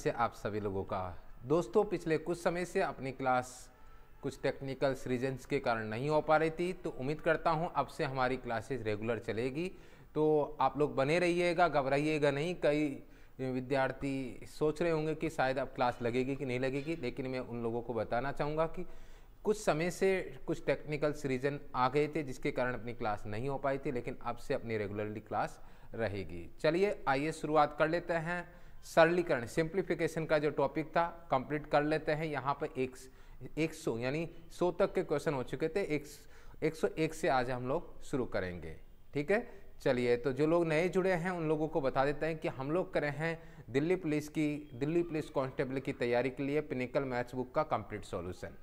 से आप सभी लोगों का दोस्तों पिछले कुछ समय से अपनी क्लास कुछ टेक्निकल रीजन्स के कारण नहीं हो पा रही थी तो उम्मीद करता हूं अब से हमारी क्लासेस रेगुलर चलेगी तो आप लोग बने रहिएगा घबराइएगा नहीं कई विद्यार्थी सोच रहे होंगे कि शायद अब क्लास लगेगी कि नहीं लगेगी लेकिन मैं उन लोगों को बताना चाहूँगा कि कुछ समय से कुछ टेक्निकल रीजन आ गए थे जिसके कारण अपनी क्लास नहीं हो पाई थी लेकिन अब से अपनी रेगुलरली क्लास रहेगी चलिए आइए शुरुआत कर लेते हैं सरलीकरण सिंप्लीफिकेशन का जो टॉपिक था कंप्लीट कर लेते हैं यहाँ पर एक एक सौ यानी सौ तक के क्वेश्चन हो चुके थे एक एक सौ एक से आज हम लोग शुरू करेंगे ठीक है चलिए तो जो लोग नए जुड़े हैं उन लोगों को बता देते हैं कि हम लोग करे हैं दिल्ली पुलिस की दिल्ली पुलिस कांस्टेबल की तैयारी के लिए पिनिकल मैच बुक का कंप्लीट सॉल्यूशन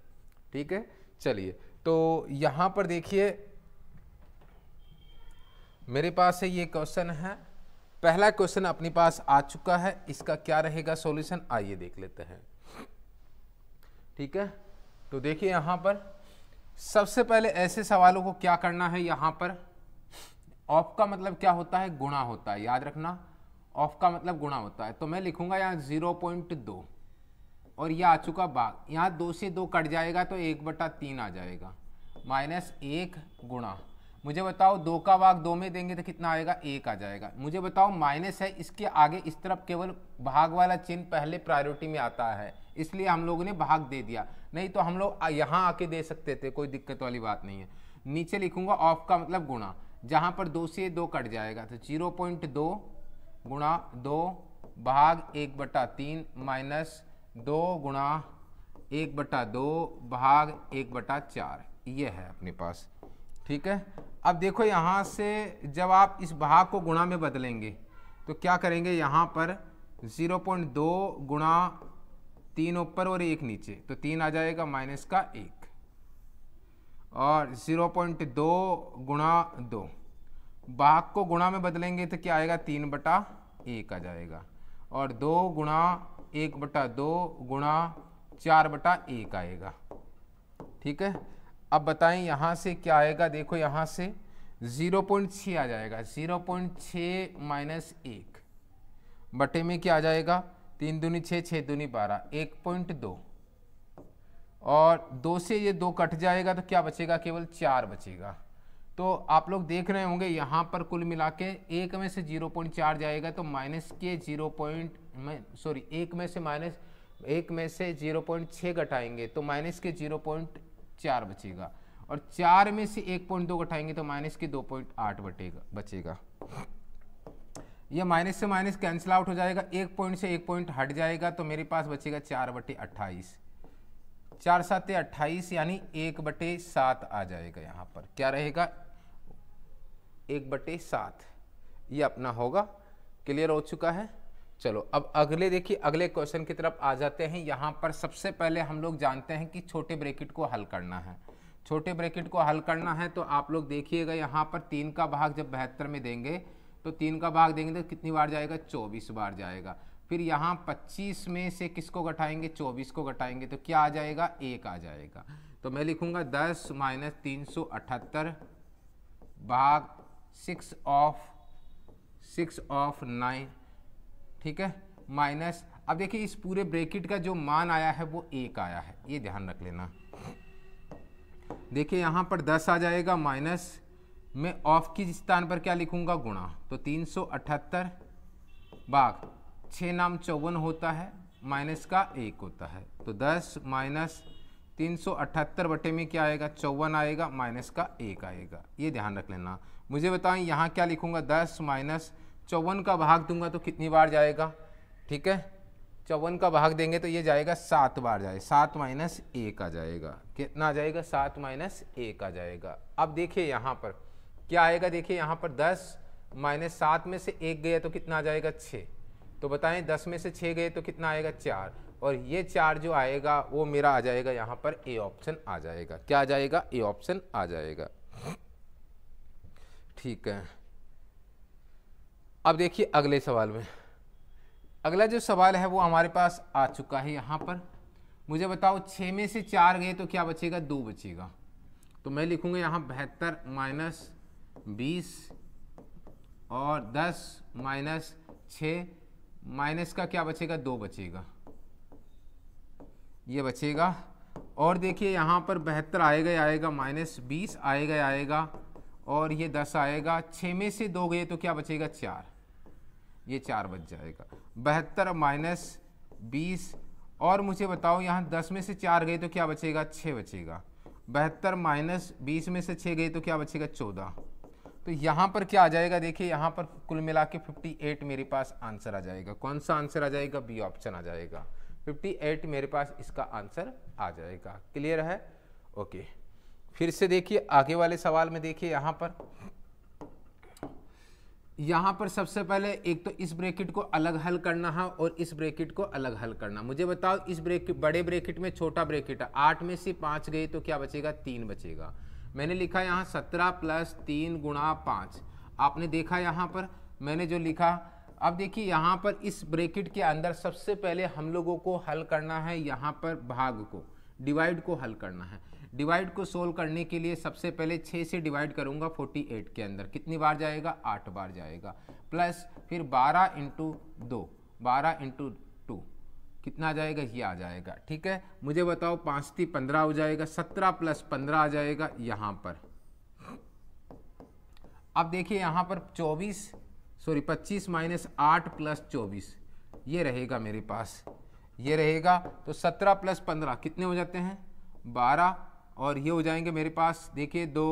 ठीक है चलिए तो यहाँ पर देखिए मेरे पास है ये क्वेश्चन है पहला क्वेश्चन अपने पास आ चुका है इसका क्या रहेगा सॉल्यूशन आइए देख लेते हैं ठीक है तो देखिए यहाँ पर सबसे पहले ऐसे सवालों को क्या करना है यहाँ पर ऑफ का मतलब क्या होता है गुणा होता है याद रखना ऑफ का मतलब गुणा होता है तो मैं लिखूंगा यहाँ जीरो पॉइंट दो और यह आ चुका बाघ यहाँ दो से दो कट जाएगा तो एक बटा तीन आ जाएगा माइनस एक गुणा मुझे बताओ दो का भाग दो में देंगे तो कितना आएगा एक आ जाएगा मुझे बताओ माइनस है इसके आगे इस तरफ केवल भाग वाला चिन्ह पहले प्रायोरिटी में आता है इसलिए हम लोगों ने भाग दे दिया नहीं तो हम लोग यहाँ आके दे सकते थे कोई दिक्कत वाली बात नहीं है नीचे लिखूंगा ऑफ का मतलब गुणा जहाँ पर दो से दो कट जाएगा तो जीरो पॉइंट दो गुणा दो भाग एक बटा तीन माइनस दो गुणा एक बटा दो भाग एक बटा चार ये है अपने पास ठीक है अब देखो यहाँ से जब आप इस भाग को गुणा में बदलेंगे तो क्या करेंगे यहाँ पर 0.2 गुणा तीन ऊपर और एक नीचे तो तीन आ जाएगा माइनस का एक और 0.2 गुणा दो भाग को गुणा में बदलेंगे तो क्या आएगा तीन बटा एक आ जाएगा और दो गुणा एक बटा दो गुणा चार बटा एक आएगा ठीक है अब बताएं यहाँ से क्या आएगा देखो यहाँ से ज़ीरो पॉइंट आ जाएगा ज़ीरो पॉइंट छः माइनस एक बटे में क्या आ जाएगा तीन दूनी छः छः दूनी बारह एक पॉइंट दो और दो से ये दो कट जाएगा तो क्या बचेगा केवल चार बचेगा तो आप लोग देख रहे होंगे यहाँ पर कुल मिला के एक में से जीरो पॉइंट चार जाएगा तो माइनस के जीरो पॉइंट में सॉरी एक में से माइनस एक में से जीरो पॉइंट छः घटाएंगे तो माइनस के जीरो पॉइंट चार बचेगा और चार में से एक पॉइंट दो घटाएंगे तो माइनस के दो पॉइंट आठ बटेगा बचेगा यह माइनस से माइनस कैंसिल आउट हो जाएगा एक पॉइंट से एक पॉइंट हट जाएगा तो मेरे पास बचेगा चार बटे अट्ठाईस चार सात अट्ठाईस यानी एक बटे सात आ जाएगा यहाँ पर क्या रहेगा एक बटे सात यह अपना होगा क्लियर हो चुका है चलो अब अगले देखिए अगले क्वेश्चन की तरफ आ जाते हैं यहाँ पर सबसे पहले हम लोग जानते हैं कि छोटे ब्रेकेट को हल करना है छोटे ब्रेकेट को हल करना है तो आप लोग देखिएगा यहाँ पर तीन का भाग जब बहत्तर में देंगे तो तीन का भाग देंगे तो कितनी बार जाएगा चौबीस बार जाएगा फिर यहाँ पच्चीस में से किसको घटाएंगे चौबीस को घटाएंगे तो क्या आ जाएगा एक आ जाएगा तो मैं लिखूँगा दस माइनस तीन सौ अठहत्तर भाग six of six of nine ठीक है माइनस अब देखिए इस पूरे ब्रेकिट का जो मान आया है वो एक आया है ये ध्यान रख लेना देखिए यहाँ पर 10 आ जाएगा माइनस मैं ऑफ की स्थान पर क्या लिखूंगा गुणा तो तीन सौ अठहत्तर बाघ छः नाम चौवन होता है माइनस का एक होता है तो 10 माइनस तीन सौ अठहत्तर बटे में क्या आएगा चौवन आएगा माइनस का एक आएगा ये ध्यान रख लेना मुझे बताएं यहाँ क्या लिखूंगा 10 माइनस चौवन का भाग दूंगा तो कितनी बार जाएगा ठीक है चौवन का भाग देंगे तो ये जाएगा सात बार जाए सात माइनस एक आ जाएगा कितना आ जाएगा सात माइनस एक आ जाएगा अब देखिए यहाँ पर क्या आएगा देखिए यहाँ पर दस माइनस सात में से एक गया तो कितना आ जाएगा छः तो बताएं दस में से छः गए तो कितना आएगा चार और ये चार जो आएगा वो मेरा आ जाएगा यहाँ पर ए ऑप्शन आ जाएगा क्या आ जाएगा ए ऑप्शन आ जाएगा ठीक है अब देखिए अगले सवाल में अगला जो सवाल है वो हमारे पास आ चुका है यहाँ पर मुझे बताओ छः में से चार गए तो क्या बचेगा दो बचेगा तो मैं लिखूँगा यहाँ बहत्तर माइनस बीस और दस माइनस छः माइनस का क्या बचेगा दो बचेगा ये बचेगा और देखिए यहाँ पर बहत्तर आएगा आएगा माइनस बीस आएगा आएगा और ये दस आएगा छः में से दो गए तो क्या बचेगा चार ये चार बच जाएगा बहत्तर माइनस बीस और मुझे बताओ यहाँ दस में से चार गए तो क्या बचेगा छः बचेगा बहत्तर माइनस बीस में से छः गए तो क्या बचेगा चौदह तो यहाँ पर क्या आ जाएगा देखिए यहाँ पर कुल मिला के फिफ्टी एट मेरे पास आंसर आ जाएगा कौन सा आंसर आ जाएगा बी ऑप्शन आ जाएगा फिफ्टी एट मेरे पास इसका आंसर आ जाएगा क्लियर है ओके फिर से देखिए आगे वाले सवाल में देखिए यहाँ पर यहाँ पर सबसे पहले एक तो इस ब्रेकेट को अलग हल करना है और इस ब्रैकेट को अलग हल करना मुझे बताओ इस ब्रेकेट बड़े ब्रैकेट में छोटा ब्रेकेट है आठ में से पाँच गई तो क्या बचेगा तीन बचेगा मैंने लिखा यहाँ सत्रह प्लस तीन गुणा पाँच आपने देखा यहाँ पर मैंने जो लिखा अब देखिए यहाँ पर इस ब्रेकेट के अंदर सबसे पहले हम लोगों को हल करना है यहाँ पर भाग को डिवाइड को हल करना है डिवाइड को सोल्व करने के लिए सबसे पहले छः से डिवाइड करूंगा फोर्टी एट के अंदर कितनी बार जाएगा आठ बार जाएगा प्लस फिर बारह इंटू दो बारह इंटू टू कितना आ जाएगा ये आ जाएगा ठीक है मुझे बताओ पाँच थी पंद्रह हो जाएगा सत्रह प्लस पंद्रह आ जाएगा यहाँ पर अब देखिए यहाँ पर चौबीस सॉरी पच्चीस माइनस आठ प्लस चौबीस ये रहेगा मेरे पास ये रहेगा तो सत्रह प्लस पंद्रह कितने हो जाते हैं बारह और ये हो जाएंगे मेरे पास देखिए दो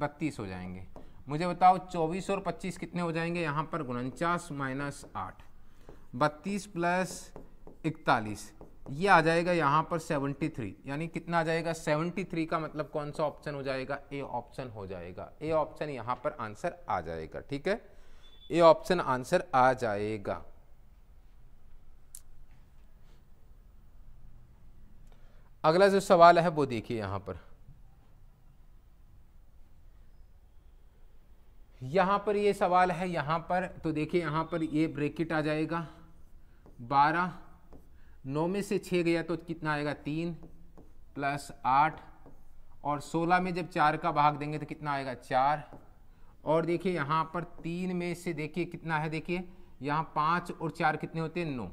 बत्तीस हो जाएंगे मुझे बताओ चौबीस और पच्चीस कितने हो जाएंगे यहाँ पर उनचास माइनस आठ बत्तीस प्लस इकतालीस ये आ जाएगा यहाँ पर सेवेंटी थ्री यानी कितना आ जाएगा सेवेंटी थ्री का मतलब कौन सा ऑप्शन हो जाएगा ए ऑप्शन हो जाएगा ए ऑप्शन यहाँ पर आंसर आ जाएगा ठीक है ए ऑप्शन आंसर आ जाएगा अगला जो सवाल है वो देखिए यहाँ पर यहाँ पर ये सवाल है यहाँ पर तो देखिए यहाँ पर ये ब्रेकिट आ जाएगा बारह नौ में से छः गया तो कितना आएगा तीन प्लस आठ और सोलह में जब चार का भाग देंगे तो कितना आएगा चार और देखिए यहाँ पर तीन में से देखिए कितना है देखिए यहाँ पाँच और चार कितने होते हैं नौ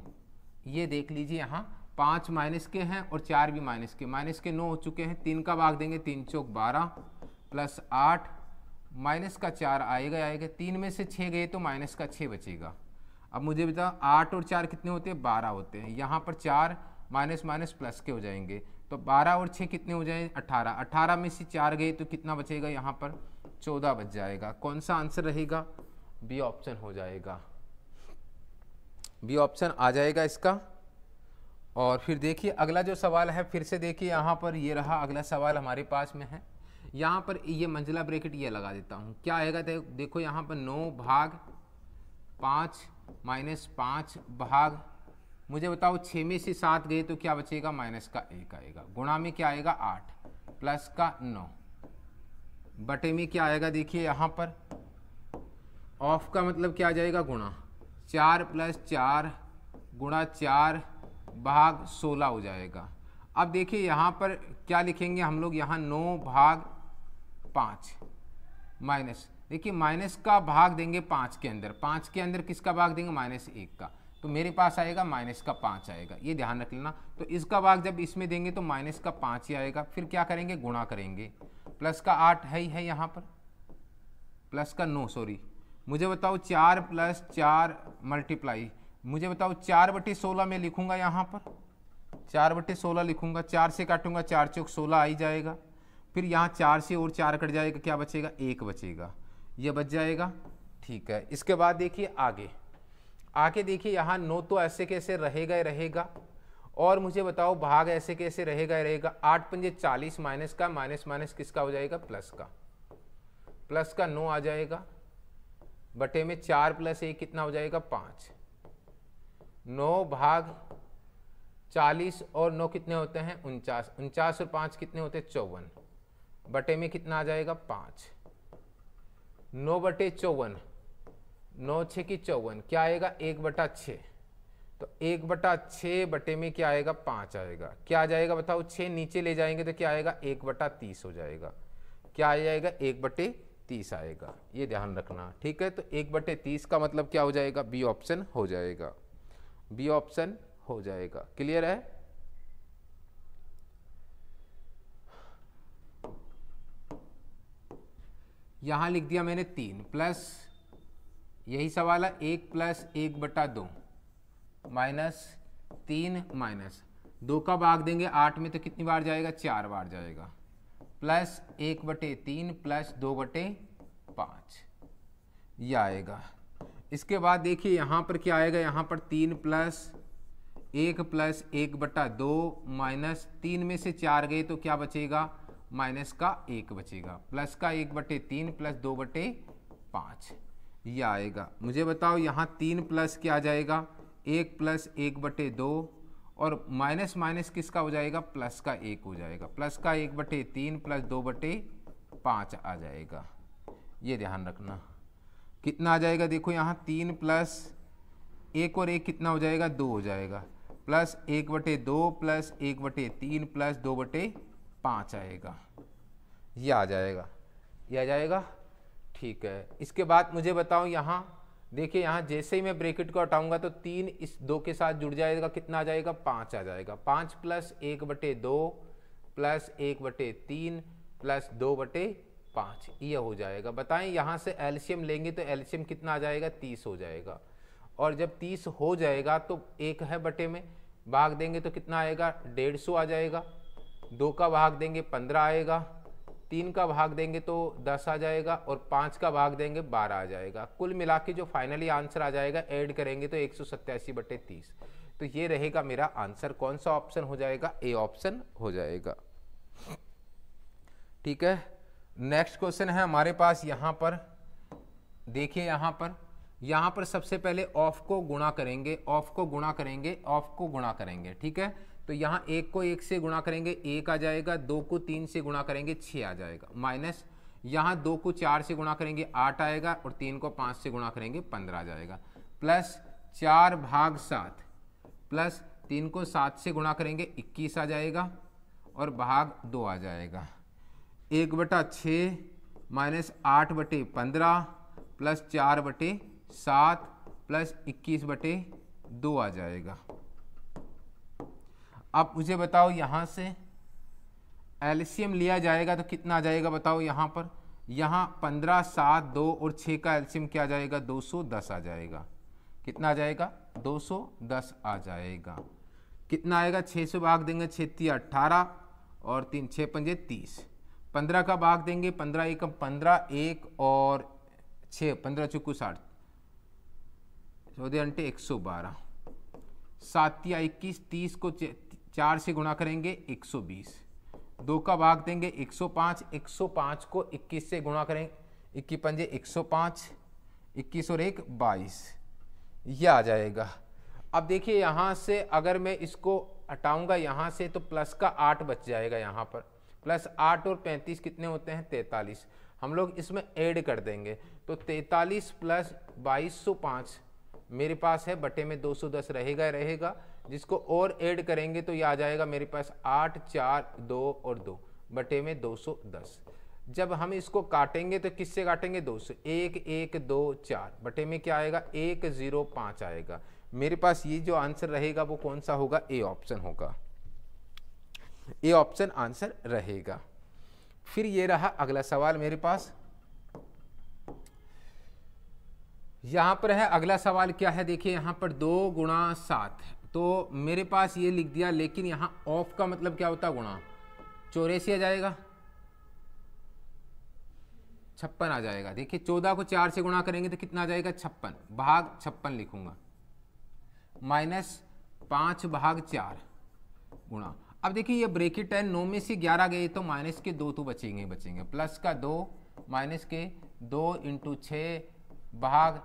ये देख लीजिए यहाँ पाँच माइनस के हैं और चार भी माइनस के माइनस के नौ हो चुके हैं तीन का भाग देंगे तीन चौक बारह प्लस आठ माइनस का चार आएगा आएगा तीन में से छः गए तो माइनस का छः बचेगा अब मुझे बता आठ और चार कितने होते हैं बारह होते हैं यहाँ पर चार माइनस माइनस प्लस के हो जाएंगे तो बारह और छः कितने हो जाएंगे अट्ठारह अट्ठारह में से चार गए तो कितना बचेगा यहाँ पर चौदह बच जाएगा कौन सा आंसर रहेगा बी ऑप्शन हो जाएगा बी ऑप्शन आ जाएगा इसका और फिर देखिए अगला जो सवाल है फिर से देखिए यहाँ पर ये रहा अगला सवाल हमारे पास में है यहाँ पर ये मंजिला ब्रेकेट ये लगा देता हूँ क्या आएगा देखो यहाँ पर नौ भाग पाँच माइनस पाँच भाग मुझे बताओ छः में से सात गए तो क्या बचेगा माइनस का एक आएगा गुणा में क्या आएगा आठ प्लस का नौ बटे में क्या आएगा देखिए यहाँ पर ऑफ का मतलब क्या आ जाएगा गुणा चार प्लस चार गुणा चार भाग सोलह हो जाएगा अब देखिए यहाँ पर क्या लिखेंगे हम लोग यहाँ नौ भाग पाँच माइनस देखिए माइनस का भाग देंगे पाँच के अंदर पाँच के अंदर किसका भाग देंगे माइनस एक का तो मेरे पास आएगा माइनस का पाँच आएगा ये ध्यान रख लेना तो इसका भाग जब इसमें देंगे तो माइनस का पाँच ही आएगा फिर क्या करेंगे गुणा करेंगे प्लस का आठ है ही है यहाँ पर प्लस का नौ सॉरी मुझे बताओ चार प्लस चार मल्टीप्लाई मुझे बताओ चार बटे सोलह में लिखूंगा यहाँ पर चार बटे सोलह लिखूंगा चार से काटूंगा चार चौक सोलह आ ही जाएगा फिर यहाँ चार से और चार कट जाएगा क्या बचेगा एक बचेगा ये बच जाएगा ठीक है इसके बाद देखिए आगे आगे देखिए यहाँ नौ तो ऐसे कैसे रहेगा ही रहेगा और मुझे बताओ भाग ऐसे कैसे रहेगा ही रहेगा आठ पंजे चालीस माइनस का माइनस माइनस किसका हो जाएगा प्लस का प्लस का नौ आ जाएगा बटे में चार प्लस एक कितना हो जाएगा पाँच नौ भाग चालीस और नौ कितने होते हैं उनचास उनचास और पाँच कितने होते हैं चौवन बटे में कितना आ जाएगा पाँच नौ बटे चौवन नौ छः की चौवन क्या आएगा एक बटा छः तो एक बटा छ बटे में क्या आएगा पाँच आएगा क्या आ जाएगा बताओ छः नीचे ले जाएंगे तो क्या आएगा एक बटा तीस हो जाएगा क्या आ जाएगा एक बटे तीस आएगा ये ध्यान रखना ठीक है तो एक बटे तीस का मतलब क्या हो जाएगा बी ऑप्शन हो जाएगा बी ऑप्शन हो जाएगा क्लियर है यहां लिख दिया मैंने तीन प्लस यही सवाल है एक प्लस एक बटा दो माइनस तीन माइनस दो का भाग देंगे आठ में तो कितनी बार जाएगा चार बार जाएगा प्लस एक बटे तीन प्लस दो बटे पांच ये आएगा इसके बाद देखिए यहाँ पर क्या आएगा यहाँ पर तीन प्लस एक प्लस एक बटा दो माइनस तीन में से चार गए तो क्या बचेगा माइनस का एक बचेगा प्लस का एक बटे तीन प्लस दो बटे पाँच यह आएगा मुझे बताओ यहाँ तीन प्लस क्या आ जाएगा एक प्लस एक बटे दो और माइनस माइनस किसका हो जाएगा प्लस का एक हो जाएगा प्लस का एक बटे तीन प्लस दो बटे पाँच आ जाएगा ये ध्यान रखना कितना आ जाएगा देखो यहाँ तीन प्लस एक और एक कितना हो जाएगा दो हो जाएगा प्लस एक बटे दो प्लस एक बटे तीन प्लस दो बटे पाँच आएगा ये आ जाएगा ये आ जाएगा ठीक है इसके बाद मुझे बताओ यहाँ देखिए यहाँ जैसे ही मैं ब्रेकेट को हटाऊंगा तो तीन इस दो के साथ जुड़ जाएगा कितना आ जाएगा पाँच आ जाएगा पाँच प्लस एक बटे दो प्लस एक बटे तीन प्लस दो बटे पाँच ये हो जाएगा बताएं यहाँ से एल्शियम लेंगे तो एल्शियम कितना आ जाएगा तीस हो जाएगा और जब तीस हो जाएगा तो एक है बटे में भाग देंगे तो कितना आएगा डेढ़ सौ आ जाएगा दो का भाग देंगे पंद्रह आएगा तीन का भाग देंगे तो दस आ जाएगा और पाँच का भाग देंगे बारह आ जाएगा कुल मिला के जो फाइनली आंसर आ जाएगा ऐड करेंगे तो एक सौ बटे तीस तो ये रहेगा मेरा आंसर कौन सा ऑप्शन हो जाएगा ए ऑप्शन हो जाएगा ठीक है नेक्स्ट क्वेश्चन है हमारे पास यहाँ पर देखिए यहाँ पर यहाँ पर सबसे पहले ऑफ को गुणा करेंगे ऑफ को गुणा करेंगे ऑफ को गुणा करेंगे ठीक है तो यहाँ एक को एक से गुणा करेंगे एक आ जाएगा दो को तीन से गुणा करेंगे छः आ जाएगा माइनस यहाँ दो को चार से गुणा करेंगे आठ आएगा और तीन को पाँच से गुणा करेंगे पंद्रह आ जाएगा प्लस चार भाग सात प्लस तीन को सात से गुणा करेंगे इक्कीस आ जाएगा और भाग दो आ जाएगा एक बटा छ माइनस आठ बटे पंद्रह प्लस चार बटे सात प्लस इक्कीस बटे दो आ जाएगा अब मुझे बताओ यहाँ से एल्शियम लिया जाएगा तो कितना आ जाएगा बताओ यहाँ पर यहाँ पंद्रह सात दो और छः का एल्शियम क्या जाएगा दो सौ दस आ जाएगा कितना आ जाएगा दो सौ दस आ जाएगा कितना आएगा छः सौ भाग देंगे छत्ती अट्ठारह और तीन छः पंजे तीस पंद्रह का भाग देंगे पंद्रह एक पंद्रह एक और छः पंद्रह चौकू साठ चौदह घंटे एक सौ बारह सात या इक्कीस तीस को चार से गुणा करेंगे एक सौ बीस दो का भाग देंगे एक सौ पाँच एक सौ पाँच को इक्कीस से गुणा करें इक्की पंजे एक सौ पाँच इक्कीस और एक बाईस यह आ जाएगा अब देखिए यहाँ से अगर मैं इसको हटाऊंगा यहाँ से तो प्लस का आठ बच जाएगा यहाँ पर प्लस आठ और पैंतीस कितने होते हैं तैंतालीस हम लोग इसमें ऐड कर देंगे तो तैंतालीस प्लस बाईस सौ पाँच मेरे पास है बटे में दो सौ दस रहेगा रहेगा जिसको और ऐड करेंगे तो ये आ जाएगा मेरे पास आठ चार दो और दो बटे में दो सौ दस जब हम इसको काटेंगे तो किससे काटेंगे दो सौ एक एक दो चार बटे में क्या आएगा एक ज़ीरो पाँच आएगा मेरे पास ये जो आंसर रहेगा वो कौन सा होगा ए ऑप्शन होगा ये ऑप्शन आंसर रहेगा फिर ये रहा अगला सवाल मेरे पास यहां पर है अगला सवाल क्या है देखिए यहां पर दो गुणा सात तो मेरे पास ये लिख दिया लेकिन यहां ऑफ का मतलब क्या होता गुणा चौरासी आ जाएगा छप्पन आ जाएगा देखिए चौदह को चार से गुणा करेंगे तो कितना आ जाएगा छप्पन भाग छप्पन लिखूंगा माइनस पांच भाग चार गुणा अब देखिए ये ब्रेकिट है नौ में से ग्यारह गए तो माइनस के दो तो बचेंगे बचेंगे प्लस का दो माइनस के दो इंटू छः भाग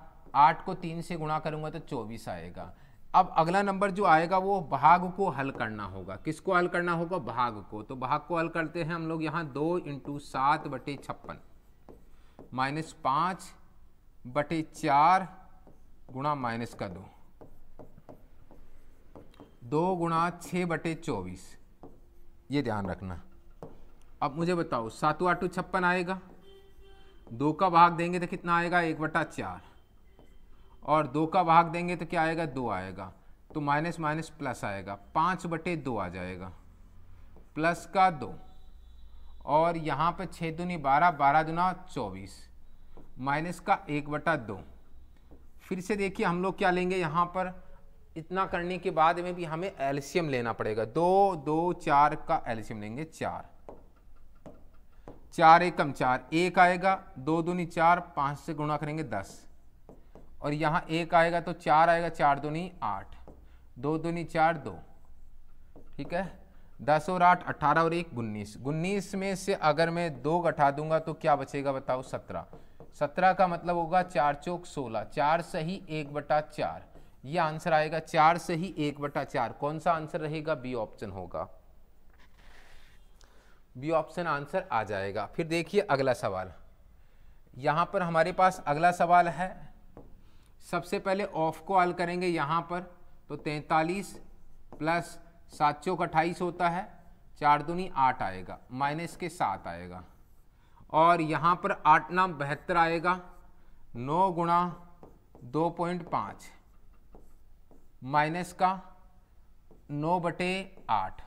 आठ को तीन से गुणा करूँगा तो चौबीस आएगा अब अगला नंबर जो आएगा वो भाग को हल करना होगा किसको हल करना होगा भाग को तो भाग को हल करते हैं हम लोग यहाँ दो इंटू सात बटे छप्पन माइनस पाँच बटे चार गुणा माइनस का दो दो गुणा छः बटे चौबीस ये ध्यान रखना अब मुझे बताओ सातु आठू छप्पन आएगा दो का भाग देंगे तो कितना आएगा एक बटा चार और दो का भाग देंगे तो क्या आएगा दो आएगा तो माइनस माइनस प्लस आएगा पाँच बटे दो आ जाएगा प्लस का दो और यहाँ पर छः दुनी बारह बारह दुना चौबीस माइनस का एक बटा दो फिर से देखिए हम लोग क्या लेंगे यहाँ पर इतना करने के बाद में भी हमें एल्शियम लेना पड़ेगा दो दो चार का एल्शियम लेंगे चार चार एकम चार एक आएगा दो दूनी चार पांच से गुणा करेंगे दस और यहाँ एक आएगा तो चार आएगा चार दूनी आठ दो दूनी चार दो ठीक है दस और आठ अठारह और एक उन्नीस उन्नीस में से अगर मैं दो घटा दूंगा तो क्या बचेगा बताओ सत्रह सत्रह का मतलब होगा चार चौक सोलह चार सही एक बटा चार ये आंसर आएगा चार से ही एक बटा चार कौन सा आंसर रहेगा बी ऑप्शन होगा बी ऑप्शन आंसर आ जाएगा फिर देखिए अगला सवाल यहाँ पर हमारे पास अगला सवाल है सबसे पहले ऑफ को आल करेंगे यहाँ पर तो तैतालीस प्लस सात चौक अट्ठाईस होता है चार दुनी आठ आएगा माइनस के सात आएगा और यहाँ पर आठ नाम बहत्तर आएगा नौ गुणा दो पॉइंट पाँच माइनस का नौ बटे आठ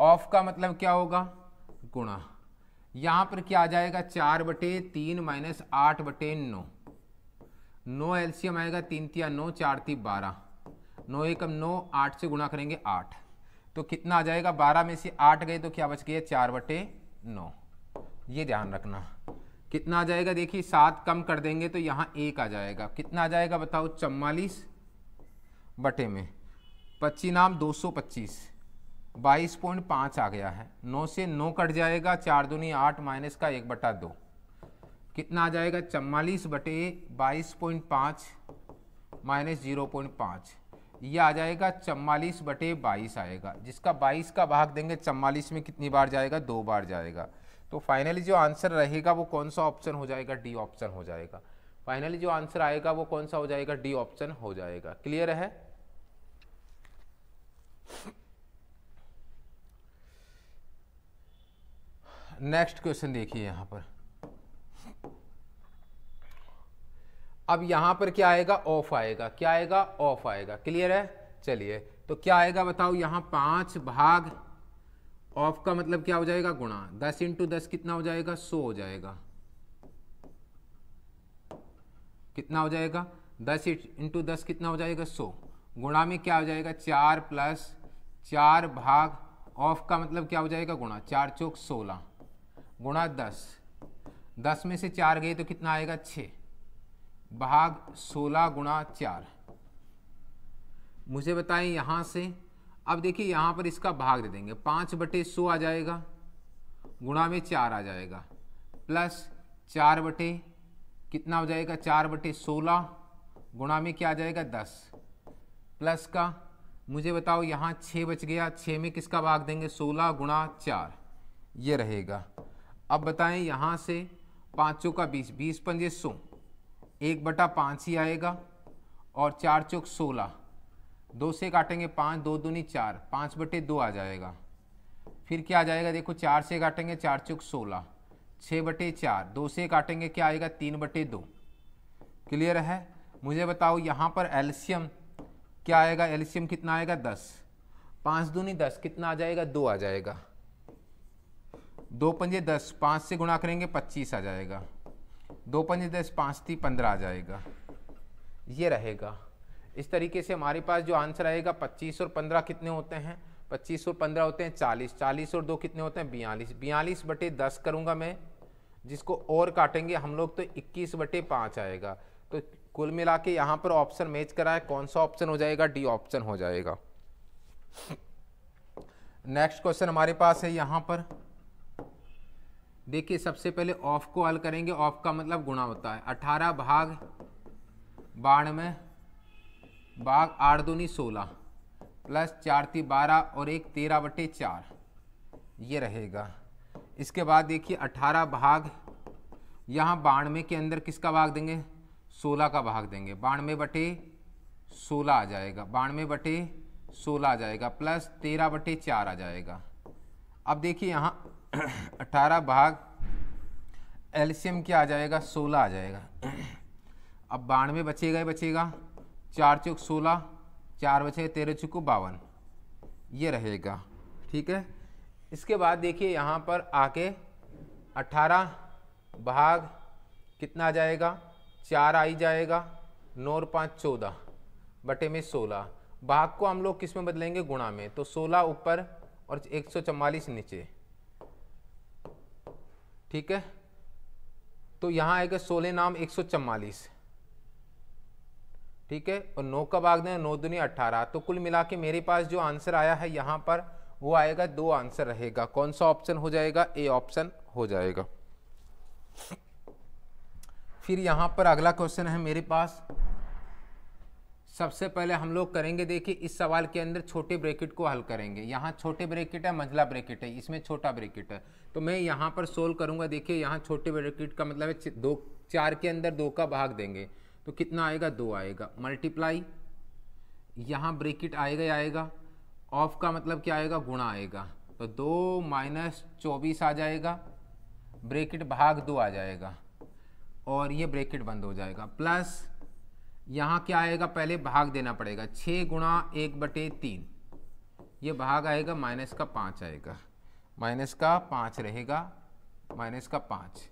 ऑफ का मतलब क्या होगा गुणा यहाँ पर क्या आ जाएगा चार बटे तीन माइनस आठ बटे नौ नौ एलसीएम आएगा तीन तिया नौ चार ती बारह नौ एकम नौ आठ से गुणा करेंगे आठ तो कितना आ जाएगा बारह में से आठ गए तो क्या बच गया चार बटे नौ ये ध्यान रखना कितना आ जाएगा देखिए सात कम कर देंगे तो यहाँ एक आ जाएगा कितना आ जाएगा बताओ चम्मालीस बटे में पच्ची नाम दो सौ पच्चीस बाईस पॉइंट पाँच आ गया है नौ से नौ कट जाएगा चार दुनी आठ माइनस का एक बटा दो कितना आ जाएगा चम्मालीस बटे बाईस पॉइंट पाँच माइनस जीरो पॉइंट पाँच यह आ जाएगा चम्मालीस बटे बाईस आएगा जिसका बाईस का भाग देंगे चम्मालीस में कितनी बार जाएगा दो बार जाएगा तो फाइनली जो आंसर रहेगा वो कौन सा ऑप्शन हो जाएगा डी ऑप्शन हो जाएगा फाइनली जो आंसर आएगा वो कौन सा हो जाएगा डी ऑप्शन हो जाएगा क्लियर है नेक्स्ट क्वेश्चन देखिए यहां पर अब यहां पर क्या आएगा ऑफ आएगा क्या आएगा ऑफ आएगा क्लियर है चलिए तो क्या आएगा बताओ यहां पांच भाग ऑफ का मतलब क्या हो जाएगा गुणा दस इंटू दस कितना हो जाएगा सो हो जाएगा कितना हो जाएगा दस इंटू दस कितना हो जाएगा सो गुणा में क्या हो जाएगा चार प्लस चार भाग ऑफ का मतलब क्या हो जाएगा गुणा चार चौक सोलह गुणा दस दस में से चार गए तो कितना आएगा छः भाग सोलह गुणा चार मुझे बताएं यहाँ से अब देखिए यहाँ पर इसका भाग दे देंगे पाँच बटे सो आ जाएगा गुणा में चार आ जाएगा प्लस चार बटे कितना हो जाएगा चार बटे सोलह गुणा में क्या आ जाएगा दस प्लस का मुझे बताओ यहाँ छः बच गया छः में किसका भाग देंगे सोलह गुणा चार ये रहेगा अब बताएं यहाँ से पाँचों का बीस बीस पंजे सौ एक बटा पाँच ही आएगा और चार चौक सोलह दो से काटेंगे पाँच दो दूनी चार पाँच बटे दो आ जाएगा फिर क्या आ जाएगा देखो चार से काटेंगे चार चौक सोलह छः बटे चार दो से काटेंगे क्या आएगा तीन बटे दो क्लियर है मुझे बताओ यहाँ पर एल्शियम क्या आएगा एल्शियम कितना आएगा दस पाँच दूनी दस कितना आ जाएगा दो आ जाएगा दो पंजे दस पाँच से गुणा करेंगे पच्चीस आ जाएगा दो पंजे दस पाँच थी पंद्रह आ जाएगा ये रहेगा इस तरीके से हमारे पास जो आंसर आएगा पच्चीस और पंद्रह कितने होते हैं पच्चीस और पंद्रह होते हैं चालीस चालीस और दो कितने होते हैं बयालीस बयालीस बटे दस करूँगा मैं जिसको और काटेंगे हम लोग तो इक्कीस बटे पाँच आएगा तो कुल मिला के यहाँ पर ऑप्शन मैच करा है कौन सा ऑप्शन हो जाएगा डी ऑप्शन हो जाएगा नेक्स्ट क्वेश्चन हमारे पास है यहाँ पर देखिए सबसे पहले ऑफ को हल करेंगे ऑफ का मतलब गुणा होता है अठारह भाग बाढ़ में भाग आठ दूनी सोलह प्लस चार थी बारह और एक तेरह बटे चार ये रहेगा इसके बाद देखिए अठारह भाग यहाँ में के अंदर किसका भाग देंगे सोलह का भाग देंगे बानवे बटे सोलह आ जाएगा बानवे बटे सोलह आ जाएगा प्लस तेरह बटे चार आ जाएगा अब देखिए यहाँ अठारह भाग एल्शियम क्या आ जाएगा सोलह आ जाएगा अब बानवे बचेगा ही बचेगा चार चौक सोलह चार बचेगा तेरह चुको बावन ये रहेगा ठीक है इसके बाद देखिए यहाँ पर आके अठारह भाग कितना आ जाएगा चार आई जाएगा नौ और पाँच चौदह बटे में सोलह भाग को हम लोग किस में बदलेंगे गुणा में तो सोलह ऊपर और एक सौ चवालीस नीचे ठीक है तो यहाँ आएगा सोलह नाम एक सौ चवालीस ठीक है और नौ का भाग देना नौ दुनिया अट्ठारह तो कुल मिला के मेरे पास जो आंसर आया है यहाँ पर वो आएगा दो आंसर रहेगा कौन सा ऑप्शन हो जाएगा ए ऑप्शन हो जाएगा फिर यहाँ पर अगला क्वेश्चन है मेरे पास सबसे पहले हम लोग करेंगे देखिए इस सवाल के अंदर छोटे ब्रैकेट को हल करेंगे यहाँ छोटे ब्रैकेट है मंझला ब्रेकेट है इसमें छोटा ब्रेकेट है तो मैं यहाँ पर सोल्व करूँगा देखिए यहाँ छोटे ब्रैकेट का मतलब है दो चार के अंदर दो का भाग देंगे तो कितना आएगा दो आएगा मल्टीप्लाई यहाँ ब्रेकिट आएगा आएगा ऑफ का मतलब क्या आएगा गुणा आएगा तो दो माइनस चौबीस आ जाएगा ब्रेकिट भाग दो आ जाएगा और ये ब्रैकेट बंद हो जाएगा प्लस यहाँ क्या आएगा पहले भाग देना पड़ेगा छः गुणा एक बटे तीन ये भाग आएगा माइनस का पाँच आएगा माइनस का पाँच रहेगा माइनस का पाँच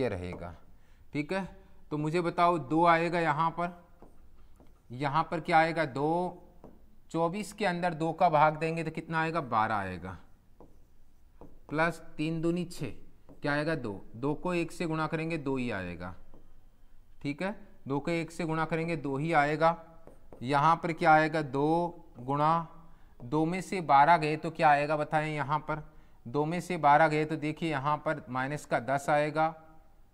ये रहेगा ठीक है तो मुझे बताओ दो आएगा यहाँ पर यहाँ पर क्या आएगा दो चौबीस के अंदर दो का भाग देंगे तो कितना आएगा बारह आएगा प्लस तीन दूनी छः क्या आएगा दो दो को एक से गुणा करेंगे दो ही आएगा ठीक है दो को एक से गुणा करेंगे दो ही आएगा यहाँ पर क्या आएगा दो गुणा दो में से बारह गए तो क्या आएगा बताएं यहाँ पर दो में से बारह गए तो देखिए यहाँ पर माइनस का दस आएगा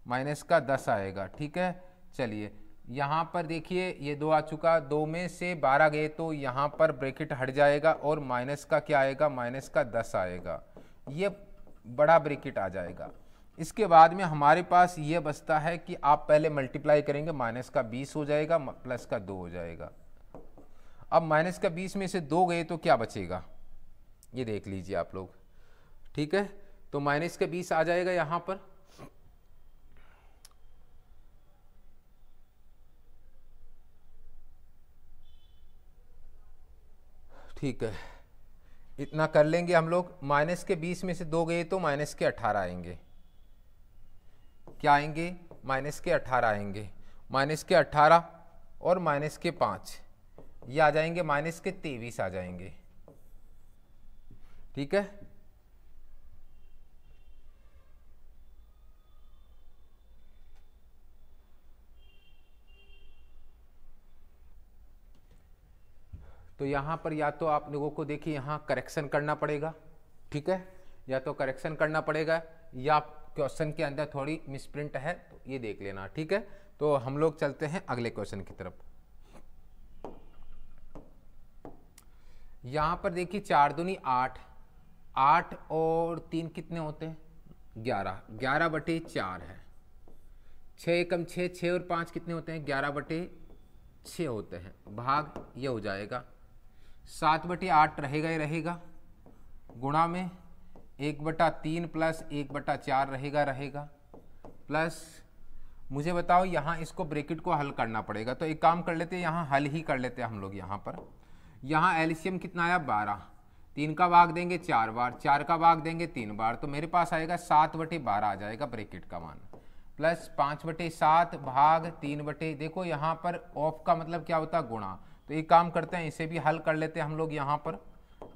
माइनस का दस आएगा ठीक है चलिए यहाँ पर देखिए ये दो आ चुका दो में से बारह गए तो यहाँ पर ब्रैकेट हट जाएगा और माइनस का क्या आएगा माइनस का दस आएगा ये बड़ा ब्रेकिट आ जाएगा इसके बाद में हमारे पास ये बचता है कि आप पहले मल्टीप्लाई करेंगे माइनस का बीस हो जाएगा प्लस का दो हो जाएगा अब माइनस का बीस में से दो गए तो क्या बचेगा ये देख लीजिए आप लोग ठीक है तो माइनस का बीस आ जाएगा यहाँ पर ठीक है इतना कर लेंगे हम लोग माइनस के बीस में से दो गए तो माइनस के अठारह आएंगे क्या आएंगे माइनस के अठारह आएंगे माइनस के अट्ठारह और माइनस के पाँच ये आ जाएंगे माइनस के तेईस आ जाएंगे ठीक है तो यहाँ पर या तो आप लोगों को देखिए यहाँ करेक्शन करना पड़ेगा ठीक है या तो करेक्शन करना पड़ेगा या क्वेश्चन के अंदर थोड़ी मिसप्रिंट है तो ये देख लेना ठीक है तो हम लोग चलते हैं अगले क्वेश्चन की तरफ यहाँ पर देखिए चार दुनी आठ आठ और तीन कितने होते हैं ग्यारह ग्यारह बटे चार है छः एकम छः छः और पाँच कितने होते हैं ग्यारह बटे छ होते हैं भाग ये हो जाएगा सात बटे आठ रहेगा ही रहेगा गुणा में एक बटा तीन प्लस एक बटा चार रहेगा रहेगा प्लस मुझे बताओ यहाँ इसको ब्रेकेट को हल करना पड़ेगा तो एक काम कर लेते हैं यहाँ हल ही कर लेते हैं हम लोग यहाँ पर यहाँ एलसीएम कितना आया बारह तीन का भाग देंगे चार बार चार का भाग देंगे तीन बार तो मेरे पास आएगा सात बटे बारह आ जाएगा ब्रेकेट का मान प्लस पाँच बटे सात भाग तीन बटे देखो यहाँ पर ऑफ का मतलब क्या होता गुणा तो एक काम करते हैं इसे भी हल कर लेते हैं हम लोग यहाँ पर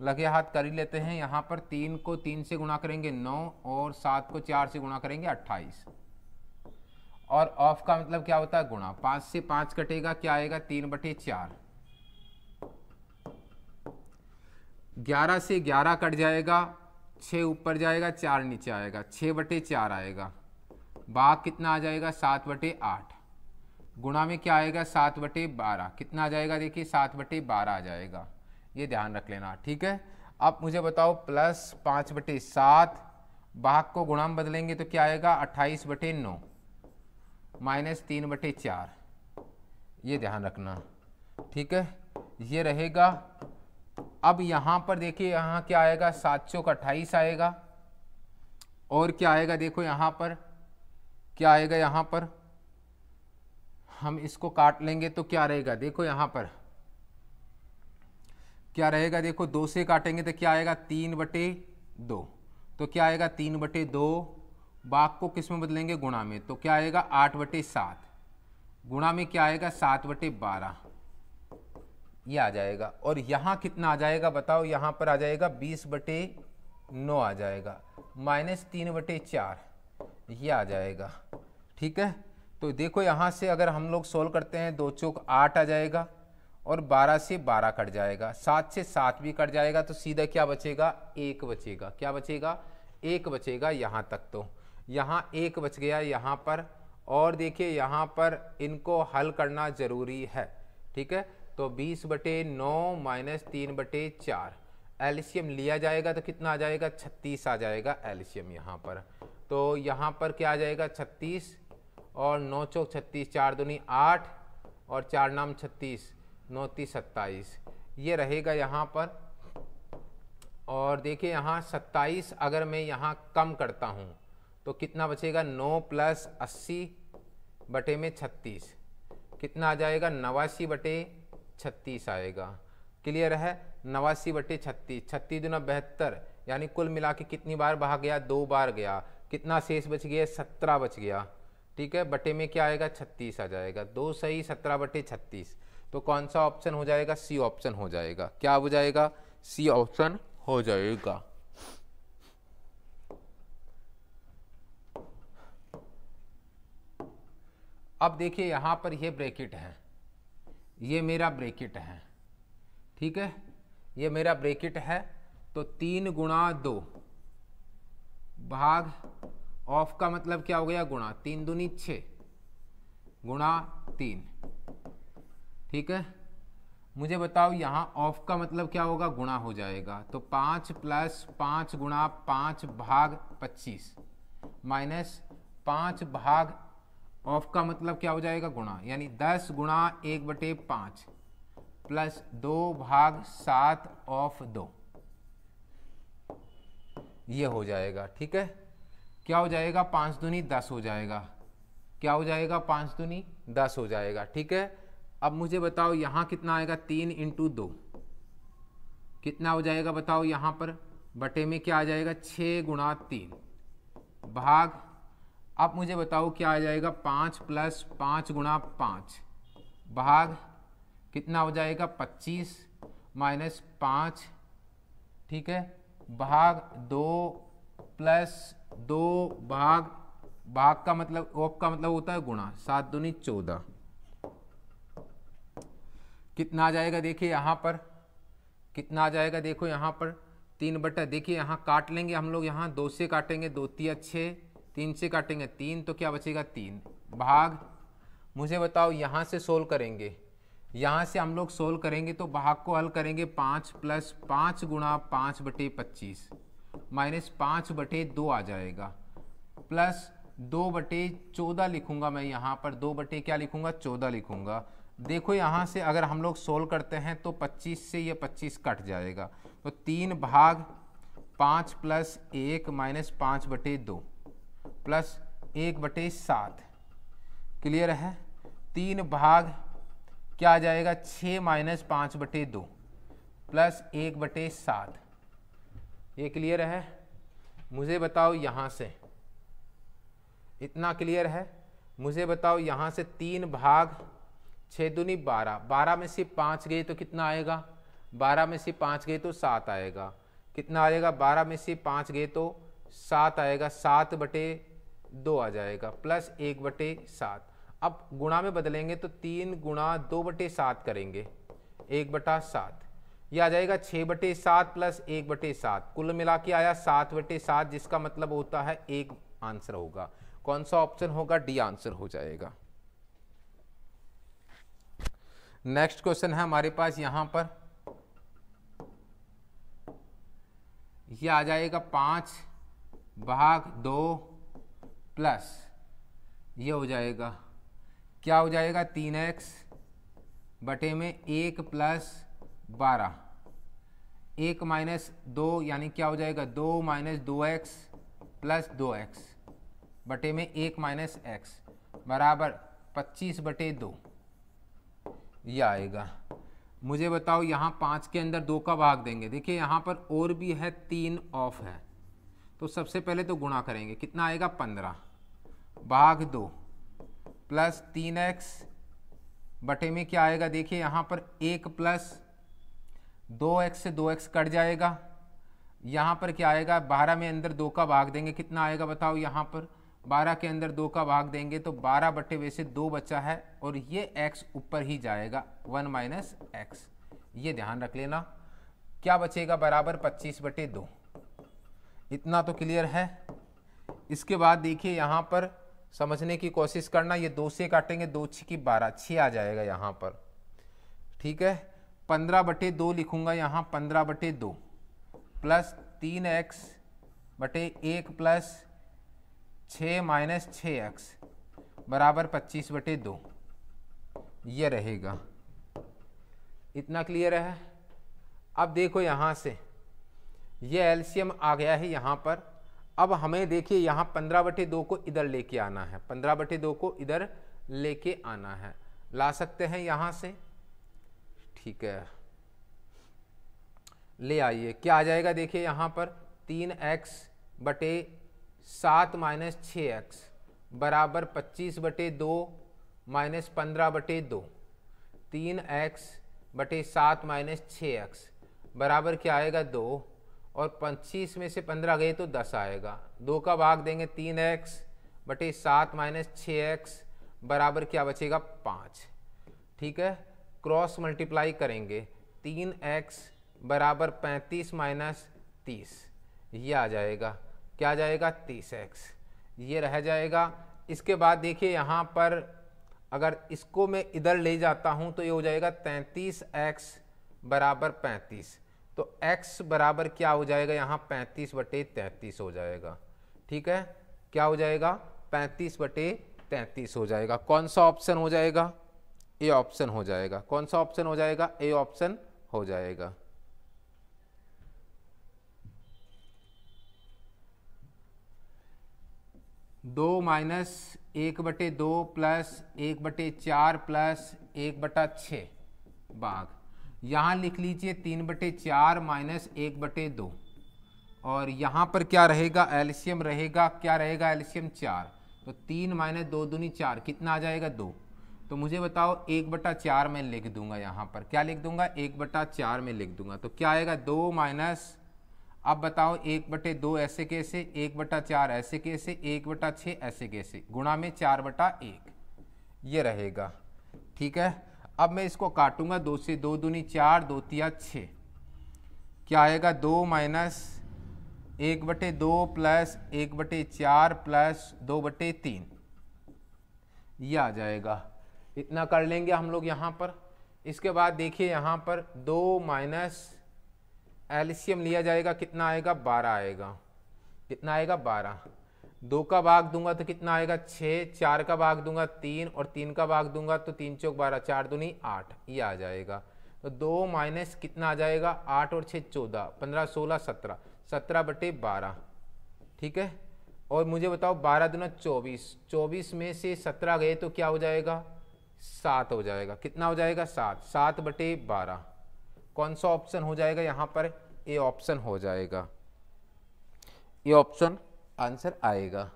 लगे हाथ कर ही लेते हैं यहाँ पर तीन को तीन से गुणा करेंगे नौ और सात को चार से गुणा करेंगे अट्ठाईस और ऑफ का मतलब क्या होता है गुणा पाँच से पाँच कटेगा क्या आएगा तीन बटे चार ग्यारह से ग्यारह कट जाएगा छः ऊपर जाएगा चार नीचे आएगा छः बटे चार आएगा बाघ कितना आ जाएगा सात बटे आठ गुणा में क्या आएगा सात बटे बारह कितना आ जाएगा देखिए सात बटे बारह आ जाएगा ये ध्यान रख लेना ठीक है अब मुझे बताओ प्लस पाँच बटे सात भाग को गुणा में बदलेंगे तो क्या आएगा अट्ठाईस बटे नौ माइनस तीन बटे चार ये ध्यान रखना ठीक है ये रहेगा अब यहाँ पर देखिए यहाँ क्या आएगा सात चौक अट्ठाईस आएगा और क्या आएगा देखो यहाँ पर क्या आएगा यहाँ पर हम इसको काट लेंगे तो क्या रहेगा देखो यहाँ पर क्या रहेगा देखो दो से काटेंगे तो क्या आएगा तीन बटे दो तो क्या आएगा तीन बटे दो बाघ को किस में बदलेंगे गुणा में तो क्या आएगा आठ बटे सात गुणा में क्या आएगा सात बटे बारह ये आ जाएगा और यहाँ कितना आ जाएगा बताओ यहाँ पर आ जाएगा बीस बटे नौ आ जाएगा माइनस तीन बटे चार ये आ जाएगा ठीक है तो देखो यहाँ से अगर हम लोग सोल्व करते हैं दो चौक आठ आ जाएगा और बारह से बारह कट जाएगा सात से सात भी कट जाएगा तो सीधा क्या बचेगा एक बचेगा क्या बचेगा एक बचेगा यहाँ तक तो यहाँ एक बच गया यहाँ पर और देखिए यहाँ पर इनको हल करना ज़रूरी है ठीक है तो बीस बटे नौ माइनस तीन बटे चार एल्शियम लिया जाएगा तो कितना आ जाएगा छत्तीस आ जाएगा एल्शियम यहाँ पर तो यहाँ पर क्या आ जाएगा छत्तीस और नौ चौक छत्तीस चार दुनी आठ और चार नाम छत्तीस नौ तीस सत्ताईस ये रहेगा यहाँ पर और देखिए यहाँ सत्ताईस अगर मैं यहाँ कम करता हूँ तो कितना बचेगा नौ प्लस अस्सी बटे में छत्तीस कितना आ जाएगा नवासी बटे छत्तीस आएगा क्लियर है नवासी बटे छत्तीस छत्तीस दुना बहत्तर यानी कुल मिला के कितनी बार भाग गया दो बार गया कितना शेष बच गया सत्रह बच गया ठीक है बटे में क्या आएगा छत्तीस आ जाएगा दो सही सत्रह बटे छत्तीस तो कौन सा ऑप्शन हो जाएगा सी ऑप्शन हो जाएगा क्या हो जाएगा सी ऑप्शन हो जाएगा अब देखिए यहां पर ये ब्रेकेट है ये मेरा ब्रेकेट है ठीक है ये मेरा ब्रेकेट है तो तीन गुणा दो भाग ऑफ का मतलब क्या हो गया गुणा तीन दूनी छ गुणा तीन ठीक है मुझे बताओ यहाँ ऑफ का मतलब क्या होगा गुणा हो जाएगा तो पाँच प्लस पाँच गुणा पाँच भाग पच्चीस माइनस पाँच भाग ऑफ का मतलब क्या हो जाएगा गुणा यानी दस गुणा एक बटे पाँच प्लस दो भाग सात ऑफ दो ये हो जाएगा ठीक है क्या हो जाएगा पाँच दुनी दस हो जाएगा क्या हो जाएगा पाँच दुनी दस हो जाएगा ठीक है अब मुझे बताओ यहाँ कितना आएगा तीन इंटू दो कितना हो जाएगा बताओ यहाँ पर बटे में क्या आ जाएगा छः गुणा तीन भाग अब मुझे बताओ क्या आ जाएगा पाँच प्लस पाँच गुणा पाँच भाग कितना हो जाएगा पच्चीस माइनस पाँच ठीक है भाग दो प्लस दो भाग भाग का मतलब ऑफ का मतलब होता है गुणा सात दुनी चौदह कितना आ जाएगा देखिए यहाँ पर कितना आ जाएगा देखो यहाँ पर तीन बटा देखिए यहाँ काट लेंगे हम लोग यहाँ दो से काटेंगे दो तीन छः तीन से काटेंगे तीन तो क्या बचेगा तीन भाग मुझे बताओ यहाँ से सोल्व करेंगे यहाँ से हम लोग सोल्व करेंगे तो भाग को हल करेंगे पाँच प्लस पाँच गुणा पाँच बटे पच्चीस माइनस पाँच बटे दो आ जाएगा प्लस दो बटे चौदह लिखूंगा मैं यहाँ पर दो बटे क्या लिखूंगा चौदह लिखूंगा देखो यहाँ से अगर हम लोग सोल्व करते हैं तो पच्चीस से ये पच्चीस कट जाएगा तो तीन भाग पाँच प्लस एक माइनस पाँच बटे दो प्लस एक बटे सात क्लियर है तीन भाग क्या आ जाएगा छः माइनस पाँच बटे दो प्लस एक बटे सात ये क्लियर है मुझे बताओ यहाँ से इतना क्लियर है मुझे बताओ यहाँ से तीन भाग छः दुनी बारह बारह में से पाँच गए तो कितना आएगा बारह में से पाँच गए तो सात आएगा कितना आएगा बारह में से पाँच गए तो सात आएगा सात बटे दो आ जाएगा प्लस एक बटे सात अब गुणा में बदलेंगे तो तीन गुणा दो बटे सात करेंगे एक बटा सात यह आ जाएगा छः बटे सात प्लस एक बटे सात कुल मिला के आया सात बटे सात जिसका मतलब होता है एक आंसर होगा कौन सा ऑप्शन होगा डी आंसर हो जाएगा नेक्स्ट क्वेश्चन है हमारे पास यहां पर यह आ जाएगा पांच भाग दो प्लस यह हो जाएगा क्या हो जाएगा तीन एक्स बटे में एक प्लस बारह एक माइनस दो यानी क्या हो जाएगा दो माइनस दो एक्स प्लस दो एक्स बटे में एक माइनस एक्स बराबर पच्चीस बटे दो यह आएगा मुझे बताओ यहाँ पाँच के अंदर दो का भाग देंगे देखिए यहाँ पर और भी है तीन ऑफ है तो सबसे पहले तो गुणा करेंगे कितना आएगा पंद्रह भाग दो प्लस तीन एक्स बटे में क्या आएगा देखिए यहाँ पर एक प्लस दो एक्स से दो एक्स कट जाएगा यहाँ पर क्या आएगा बारह में अंदर दो का भाग देंगे कितना आएगा बताओ यहाँ पर बारह के अंदर दो का भाग देंगे तो बारह बटे वे से दो बचा है और ये एक्स ऊपर ही जाएगा वन माइनस एक्स ये ध्यान रख लेना क्या बचेगा बराबर पच्चीस बटे दो इतना तो क्लियर है इसके बाद देखिए यहाँ पर समझने की कोशिश करना ये दो से काटेंगे दो छः की बारह छः आ जाएगा यहाँ पर ठीक है पंद्रह बटे दो लिखूँगा यहाँ पंद्रह बटे दो प्लस तीन एक्स बटे एक प्लस छ माइनस छ एक्स बराबर पच्चीस बटे दो ये रहेगा इतना क्लियर है अब देखो यहाँ से ये एलसीएम आ गया है यहाँ पर अब हमें देखिए यहाँ पंद्रह बटे दो को इधर लेके आना है पंद्रह बटे दो को इधर लेके आना है ला सकते हैं यहाँ से ठीक है ले आइए क्या आ जाएगा देखिए यहाँ पर तीन एक्स बटे सात माइनस छः एक्स बराबर पच्चीस बटे दो माइनस पंद्रह बटे दो तीन एक्स बटे सात माइनस छः एक्स बराबर क्या आएगा दो और पच्चीस में से पंद्रह गए तो दस आएगा दो का भाग देंगे तीन एक्स बटे सात माइनस छः एक्स बराबर क्या बचेगा पाँच ठीक है क्रॉस मल्टीप्लाई करेंगे तीन एक्स बराबर पैंतीस माइनस तीस ये आ जाएगा क्या आ जाएगा तीस एक्स ये रह जाएगा इसके बाद देखिए यहाँ पर अगर इसको मैं इधर ले जाता हूँ तो ये हो जाएगा तैंतीस एक्स बराबर पैंतीस तो x बराबर क्या हो जाएगा यहाँ पैंतीस बटे तैंतीस हो जाएगा ठीक है क्या हो जाएगा पैंतीस बटे तैंतीस हो जाएगा कौन सा ऑप्शन हो जाएगा ए ऑप्शन हो जाएगा कौन सा ऑप्शन हो जाएगा ए ऑप्शन हो जाएगा दो माइनस एक बटे दो प्लस एक बटे चार प्लस एक बटा छ भाग यहां लिख लीजिए तीन बटे चार माइनस एक बटे दो और यहां पर क्या रहेगा एल्शियम रहेगा क्या रहेगा एल्शियम चार तो तीन माइनस दो दूनी चार कितना आ जाएगा दो तो मुझे बताओ एक बटा चार में लिख दूंगा यहाँ पर क्या लिख दूंगा एक बटा चार में लिख दूंगा तो क्या आएगा दो माइनस अब बताओ एक बटे दो ऐसे कैसे एक बटा चार ऐसे कैसे एक बटा छः ऐसे कैसे गुणा में चार बटा एक ये रहेगा ठीक है अब मैं इसको काटूंगा दो से दो दूनी चार दो तिया छः क्या आएगा दो माइनस एक बटे दो प्लस एक बटे चार प्लस दो बटे तीन ये आ जाएगा इतना कर लेंगे हम लोग यहाँ पर इसके बाद देखिए यहाँ पर दो माइनस एल्शियम लिया जाएगा कितना आएगा बारह आएगा कितना आएगा बारह दो का भाग दूंगा तो कितना आएगा छः चार का भाग दूंगा तीन और तीन का भाग दूंगा तो तीन चौक बारह चार दूनी आठ ये आ जाएगा तो दो माइनस कितना आ जाएगा आठ और छः चौदह पंद्रह सोलह सत्रह सत्रह बटे बारह ठीक है और मुझे बताओ बारह दूना चौबीस चौबीस में से सत्रह गए तो क्या हो जाएगा सात हो जाएगा कितना हो जाएगा सात सात बटे बारह कौन सा ऑप्शन हो जाएगा यहाँ पर ए ऑप्शन हो जाएगा ये ऑप्शन आंसर आएगा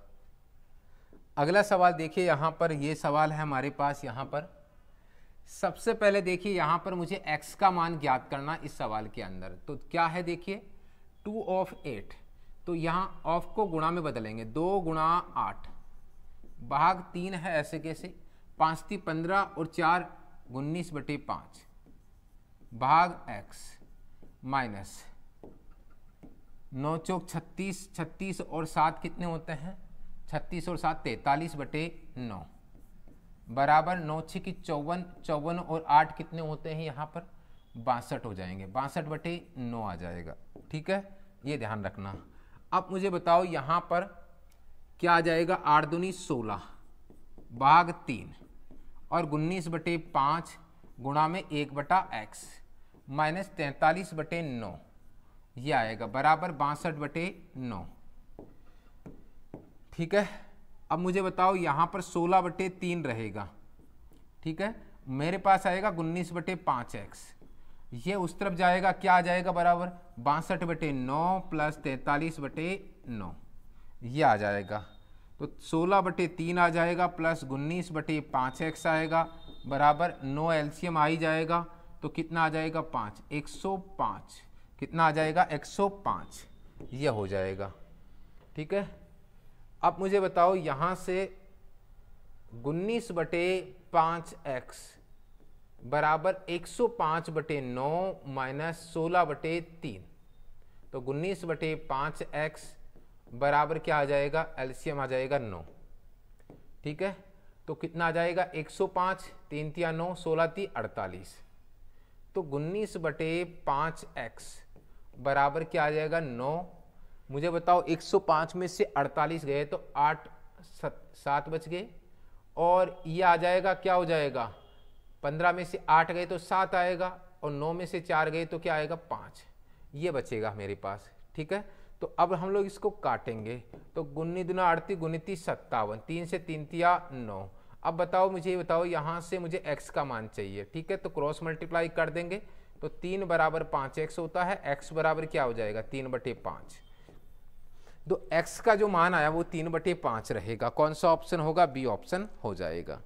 अगला सवाल देखिए यहाँ पर ये सवाल है हमारे पास यहाँ पर सबसे पहले देखिए यहाँ पर मुझे x का मान ज्ञात करना इस सवाल के अंदर तो क्या है देखिए टू ऑफ एट तो यहाँ ऑफ को गुणा में बदलेंगे दो गुणा आठ भाग तीन है ऐसे कैसे पाँच थी पंद्रह और चार उन्नीस बटे पाँच भाग एक्स माइनस नौ चौक छत्तीस छत्तीस और सात कितने होते हैं छत्तीस और सात तैतालीस बटे नौ बराबर नौ छः की चौवन चौवन और आठ कितने होते हैं यहाँ पर बासठ हो जाएंगे बासठ बटे नौ आ जाएगा ठीक है ये ध्यान रखना अब मुझे बताओ यहाँ पर क्या आ जाएगा आठ दुनी सोलह भाग तीन और उन्नीस बटे पाँच गुणा में एक बटा एक्स माइनस तैंतालीस बटे नौ ये आएगा बराबर बासठ बटे नौ ठीक है अब मुझे बताओ यहाँ पर सोलह बटे तीन रहेगा ठीक है मेरे पास आएगा उन्नीस बटे पाँच एक्स ये उस तरफ जाएगा क्या आ जाएगा बराबर बासठ बटे नौ प्लस तैंतालीस बटे नौ ये आ जाएगा तो सोलह बटे तीन आ जाएगा प्लस उन्नीस बटे पाँच एक्स आएगा बराबर नो एल्शियम आ ही जाएगा तो कितना आ जाएगा पाँच एक सौ पाँच कितना आ जाएगा एक सौ पाँच यह हो जाएगा ठीक है अब मुझे बताओ यहाँ से उन्नीस बटे पाँच एक्स बराबर 105 बटे नौ माइनस सोलह बटे तीन तो उन्नीस बटे पाँच एक्स बराबर क्या आ जाएगा एल्शियम आ जाएगा नौ ठीक है तो कितना आ जाएगा 105 तीन तिया नौ सोलह ती अड़तालीस तो उन्नीस बटे पाँच एक्स बराबर क्या आ जाएगा नौ मुझे बताओ 105 में से 48 गए तो आठ सात बच गए और ये आ जाएगा क्या हो जाएगा 15 में से आठ गए तो सात आएगा और नौ में से चार गए तो क्या आएगा पाँच ये बचेगा मेरे पास ठीक है तो अब हम लोग इसको काटेंगे तो गुन्नी दुना अड़ती गुनिती सत्तावन तीन से तीन तिया नौ अब बताओ मुझे ये बताओ यहाँ से मुझे x का मान चाहिए ठीक है तो क्रॉस मल्टीप्लाई कर देंगे तो तीन बराबर पाँच एक्स होता है x बराबर क्या हो जाएगा तीन बटे पाँच तो x का जो मान आया वो तीन बटे पाँच रहेगा कौन सा ऑप्शन होगा बी ऑप्शन हो जाएगा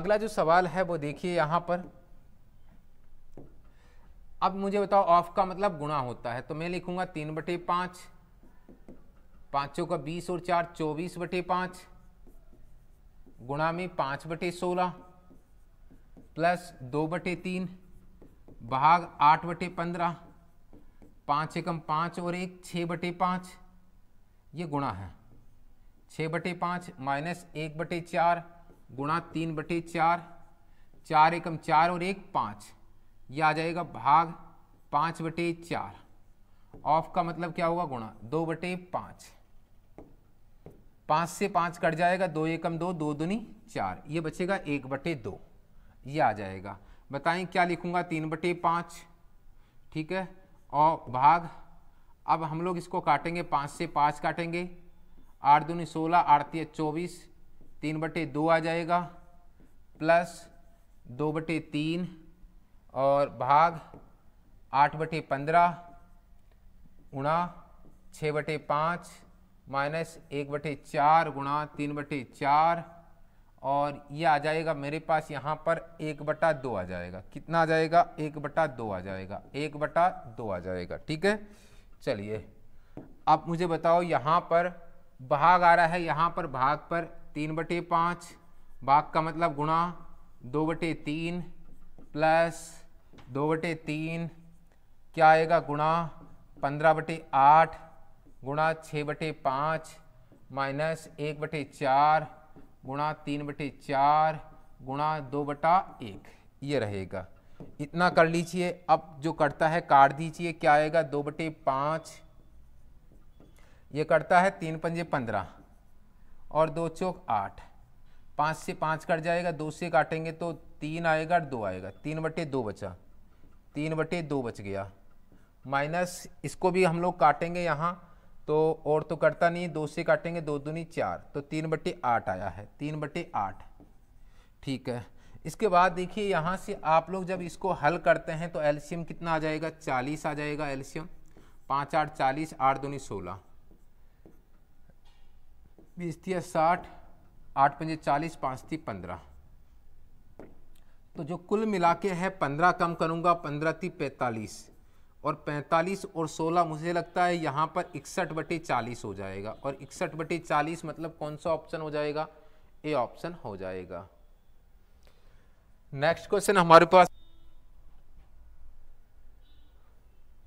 अगला जो सवाल है वो देखिए यहाँ पर अब मुझे बताओ ऑफ का मतलब गुणा होता है तो मैं लिखूंगा तीन बटे पाँच पाँचों का बीस और चार चौबीस बटे पाँच गुणा में पाँच बटे सोलह प्लस दो बटे तीन भाग आठ बटे पंद्रह पाँच एकम पाँच और एक छः बटे पाँच ये गुणा है छः बटे पाँच माइनस एक बटे चार गुणा तीन बटे चार चार एकम चार और एक पाँच यह आ जाएगा भाग पाँच बटे चार ऑफ का मतलब क्या होगा गुणा दो बटे पाँच पाँच से पाँच कट जाएगा दो एकम दो दो दुनी चार ये बचेगा एक बटे दो ये आ जाएगा बताएं क्या लिखूंगा तीन बटे पाँच ठीक है और भाग अब हम लोग इसको काटेंगे पाँच से पाँच काटेंगे आठ दुनी सोलह आड़ती चौबीस तीन बटे दो आ जाएगा प्लस दो बटे तीन और भाग आठ बटे पंद्रह गुणा छः बटे पाँच माइनस एक बटे चार गुणा तीन बटे चार और ये आ जाएगा मेरे पास यहाँ पर एक बटा दो आ जाएगा कितना आ जाएगा एक बटा दो आ जाएगा एक बटा दो आ जाएगा ठीक है चलिए अब मुझे बताओ यहाँ पर भाग आ रहा है यहाँ पर भाग पर तीन बटे पाँच भाग का मतलब गुणा दो बटे तीन प्लस दो बटे तीन क्या आएगा गुणा पंद्रह बटे आठ गुणा छः बटे पाँच माइनस एक बटे चार गुणा तीन बटे चार गुणा दो बटा एक ये रहेगा इतना कर लीजिए अब जो करता है काट दीजिए क्या आएगा दो बटे पाँच ये करता है तीन पंजे पंद्रह और दो चौक आठ पाँच से पाँच कट जाएगा दो से काटेंगे तो तीन आएगा दो आएगा तीन बटे दो बचा तीन बटे दो बच गया माइनस इसको भी हम लोग काटेंगे यहाँ तो और तो करता नहीं दो से काटेंगे दो दूनी चार तो तीन बटे आठ आया है तीन बटे आठ ठीक है इसके बाद देखिए यहाँ से आप लोग जब इसको हल करते हैं तो एल्शियम कितना आ जाएगा चालीस आ जाएगा एल्शियम पाँच आठ चालीस आठ दूनी सोलह बीस तीस साठ आठ पंजे चालीस पाँच थी पंद्रह तो जो कुल मिला के है पंद्रह कम करूँगा पंद्रह ती पैंतालीस और पैंतालीस और सोलह मुझे लगता है यहाँ पर इकसठ बटे चालीस हो जाएगा और इकसठ बटे चालीस मतलब कौन सा ऑप्शन हो जाएगा ए ऑप्शन हो जाएगा नेक्स्ट क्वेश्चन हमारे पास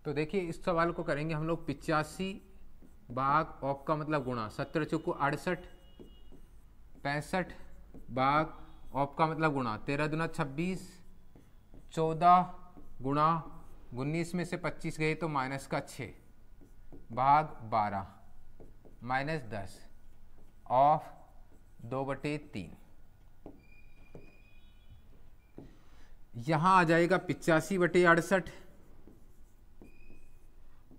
तो देखिए इस सवाल को करेंगे हम लोग पिचासी बाघ ऑप का मतलब गुणा सत्रह चौको अड़सठ पैंसठ बाघ ऑफ का मतलब गुणा तेरह दुना छब्बीस चौदह गुणा उन्नीस में से पच्चीस गए तो माइनस का छः भाग बारह माइनस दस ऑफ दो बटे तीन यहाँ आ जाएगा पिचासी बटे अड़सठ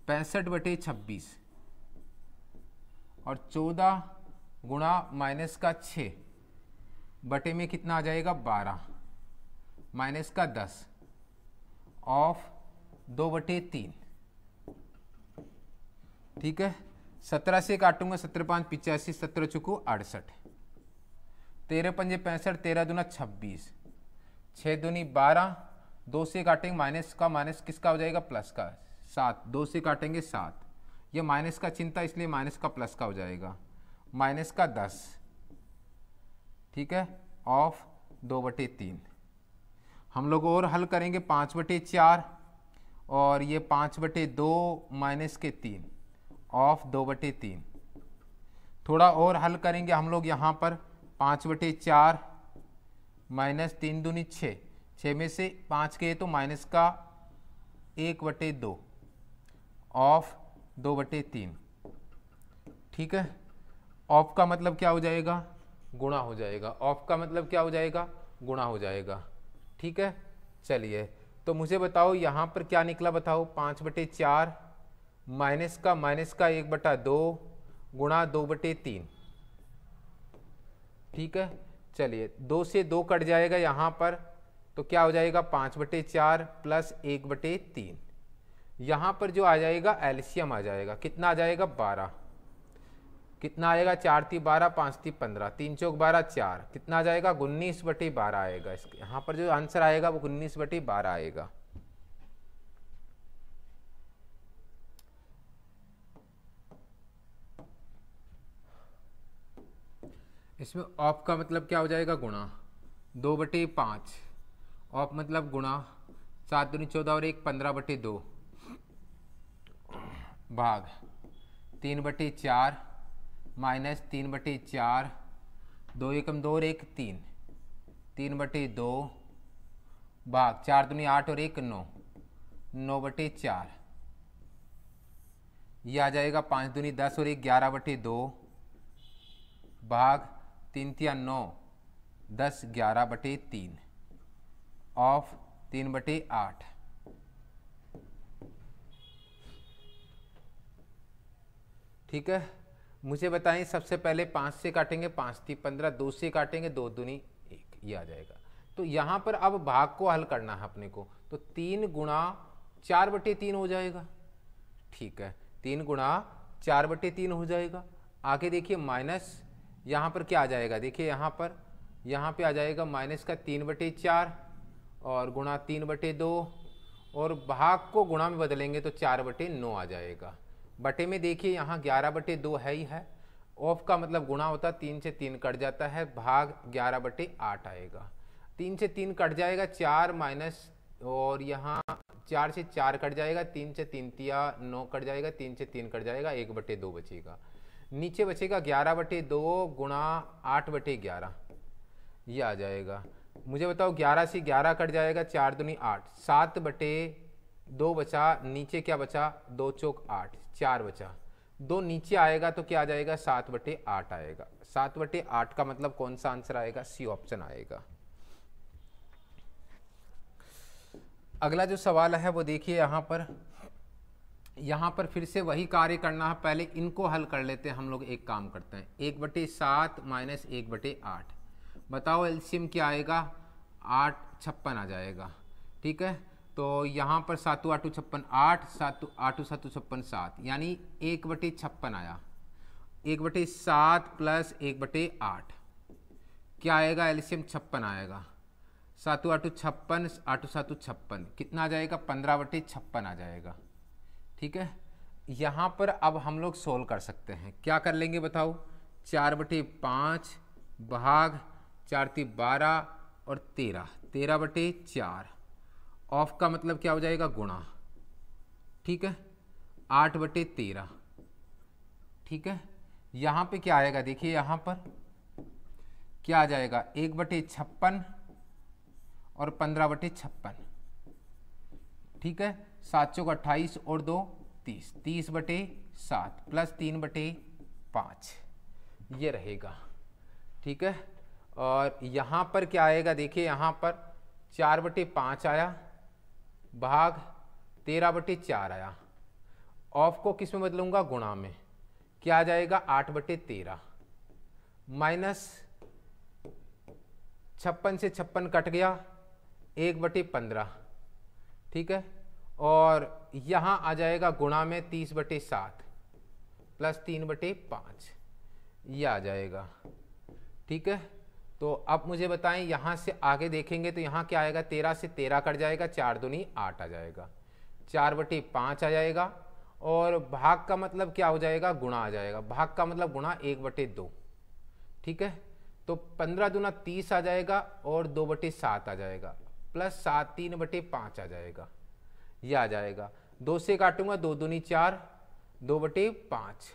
पैंसठ बटे छब्बीस और चौदह गुणा माइनस का छः बटे में कितना आ जाएगा बारह माइनस का दस ऑफ दो बटे तीन ठीक है सत्रह से काटूंगा सत्रह पाँच पिचासी सत्रह चुको अड़सठ तेरह पंजे पैंसठ तेरह दूना छब्बीस छः दूनी बारह दो से काटेंगे माइनस का माइनस किसका हो जाएगा प्लस का सात दो से काटेंगे सात ये माइनस का चिंता इसलिए माइनस का प्लस का हो जाएगा माइनस का दस ठीक है ऑफ दो बटे तीन हम लोग और हल करेंगे पाँच बटे चार और ये पाँच बटे दो माइनस के तीन ऑफ दो बटे तीन थोड़ा और हल करेंगे हम लोग यहाँ पर पाँच बटे चार माइनस तीन दूनी छः छः में से पाँच के तो माइनस का एक बटे दो ऑफ दो बटे तीन ठीक है ऑफ का मतलब क्या हो जाएगा गुणा हो जाएगा ऑफ का मतलब क्या हो जाएगा गुणा हो जाएगा ठीक है चलिए तो मुझे बताओ यहाँ पर क्या निकला बताओ पाँच बटे चार माइनस का माइनस का एक बटा दो गुणा दो बटे तीन ठीक है चलिए दो से दो कट जाएगा यहाँ पर तो क्या हो जाएगा पाँच बटे चार प्लस एक बटे तीन यहाँ पर जो आ जाएगा एल्शियम आ जाएगा कितना आ जाएगा बारह कितना आएगा चार ती बारह पाँच ती पंद्रह तीन चौक बारह चार कितना आ जाएगा उन्नीस बटी बारह आएगा इसके यहाँ पर जो आंसर आएगा वो उन्नीस बटी बारह आएगा इसमें ऑफ का मतलब क्या हो जाएगा गुणा दो बटे पाँच ऑफ मतलब गुणा सात दूनी चौदह और एक पंद्रह बटे दो भाग तीन बटे चार माइनस तीन बटे चार दो एकम दो और एक तीन तीन बटे दो भाग चार दुनिया आठ और एक नौ नौ बटे चार ये आ जाएगा पाँच दुनी दस और एक ग्यारह बटे दो भाग तीन तिया नौ दस ग्यारह बटे तीन ऑफ तीन बटे आठ ठीक है मुझे बताएं सबसे पहले पाँच से काटेंगे पाँच थी पंद्रह दो से काटेंगे दो दुनी एक ये आ जाएगा तो यहाँ पर अब भाग को हल करना है अपने को तो तीन गुणा चार बटे तीन हो जाएगा ठीक है तीन गुणा चार बटे तीन हो जाएगा आगे देखिए माइनस यहाँ पर क्या आ जाएगा देखिए यहाँ पर यहाँ पे आ जाएगा माइनस का तीन बटे चार और गुणा तीन बटे दो और भाग को गुणा में बदलेंगे तो चार बटे नौ आ जाएगा बटे में देखिए यहाँ ग्यारह बटे दो है ही है ऑफ का मतलब गुणा होता है तीन से तीन कट जाता है भाग ग्यारह बटे आठ आएगा तीन से तीन कट जाएगा चार माइनस और यहाँ चार से चार कट जाएगा तीन से तीन तिया नौ कट जाएगा तीन से तीन कट जाएगा एक बटे दो बचेगा नीचे बचेगा ग्यारह बटे दो गुणा आठ बटे ग्यारह ये आ जाएगा मुझे बताओ ग्यारह से ग्यारह कट जाएगा चार दुनी आठ सात बटे दो बचा नीचे क्या बचा दो चौक आठ चार बचा दो नीचे आएगा तो क्या आ जाएगा सात बटे आठ आएगा सात बटे आठ का मतलब कौन सा आंसर आएगा सी ऑप्शन आएगा अगला जो सवाल है वो देखिए यहां पर यहां पर फिर से वही कार्य करना है पहले इनको हल कर लेते हैं हम लोग एक काम करते हैं एक बटे सात माइनस एक बटे आठ बताओ एल्शियम क्या आएगा आठ छप्पन आ जाएगा ठीक है तो यहाँ पर सातु आठ छप्पन आठ सातु आठ सातु छप्पन सात यानी एक बटे छप्पन आया एक बटे सात प्लस एक बटे आठ क्या आएगा एलसीएम छप्पन आएगा सातु आठ छप्पन आठ सातु छप्पन कितना आ जाएगा पंद्रह बटे छप्पन आ जाएगा ठीक है यहाँ पर अब हम लोग सोल्व कर सकते हैं क्या कर लेंगे बताओ चार बटे पाँच भाग चार ती बारह और तेरह तेरह बटे चार ऑफ का मतलब क्या हो जाएगा गुणा ठीक है आठ बटे तेरह ठीक है यहाँ पे क्या आएगा देखिए यहाँ पर क्या आ जाएगा एक बटे छप्पन और पंद्रह बटे छप्पन ठीक है सात चौक अट्ठाईस और दो तीस तीस बटे सात प्लस तीन बटे पाँच ये रहेगा ठीक है और यहाँ पर क्या आएगा देखिए यहाँ पर चार बटे पाँच आया भाग तेरह बटे चार आया ऑफ को किस में बदलूंगा गुणा में क्या आ जाएगा आठ बटे तेरह माइनस छप्पन से छप्पन कट गया एक बटे पंद्रह ठीक है और यहाँ आ जाएगा गुणा में तीस बटे सात प्लस तीन बटे पाँच यह आ जाएगा ठीक है तो अब मुझे बताएं यहाँ से आगे देखेंगे तो यहाँ क्या आएगा तेरह से तेरह कट जाएगा चार दुनी आठ आ जाएगा चार बटे पाँच आ जाएगा और भाग का मतलब क्या हो जाएगा गुणा आ जाएगा भाग का मतलब गुणा एक बटे दो ठीक है तो पंद्रह दुना तीस आ जाएगा और दो बटे सात आ जाएगा प्लस सात तीन बटे पाँच आ जाएगा यह आ जाएगा दो से काटूंगा दो दूनी चार दो बटे पाँच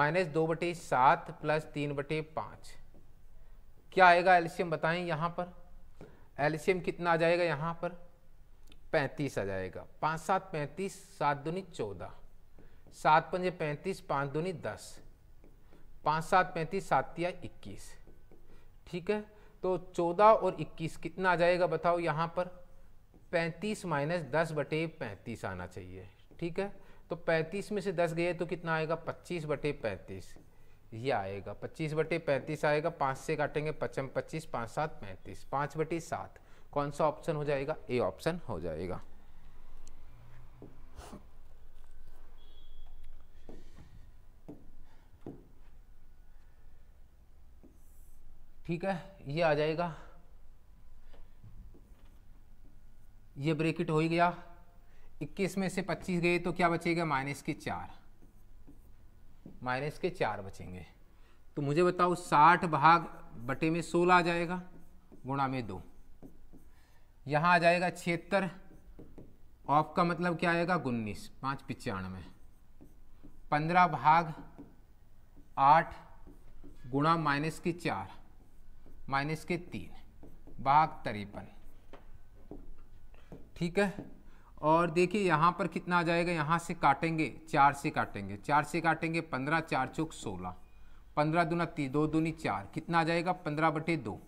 माइनस दो बटे सात प्लस तीन बटे पाँच क्या आएगा एल्शियम बताएं यहाँ पर एल्शियम कितना आ जाएगा यहाँ पर पैंतीस आ जाएगा पाँच सात पैंतीस सात दूनी चौदह सात पंजे पैंतीस पाँच दूनी दस पाँच सात पैंतीस सातिया इक्कीस ठीक है तो चौदह और इक्कीस कितना आ जाएगा बताओ यहाँ पर पैंतीस माइनस दस बटे पैंतीस आना चाहिए ठीक है तो पैंतीस में से दस गए तो कितना आएगा पच्चीस बटे पैंतीस ये आएगा पच्चीस बटे पैंतीस आएगा पाँच से काटेंगे पचम पच्चीस पाँच सात पैंतीस पाँच बटे सात कौन सा ऑप्शन हो जाएगा ए ऑप्शन हो जाएगा ठीक है ये आ जाएगा ये ब्रेकिट हो ही गया 21 में से 25 गए तो क्या बचेगा माइनस की चार माइनस के चार बचेंगे तो मुझे बताओ साठ भाग बटे में सोलह आ जाएगा गुणा में दो यहाँ आ जाएगा छिहत्तर ऑफ का मतलब क्या आएगा उन्नीस पाँच पचानवे पंद्रह भाग आठ गुणा माइनस के चार माइनस के तीन भाग तिरपन ठीक है और देखिए यहाँ पर कितना आ जाएगा यहाँ से काटेंगे चार से काटेंगे चार से काटेंगे पंद्रह चार चौक सोलह पंद्रह दूना तीन दो दूनी चार कितना आ जाएगा पंद्रह बटे दो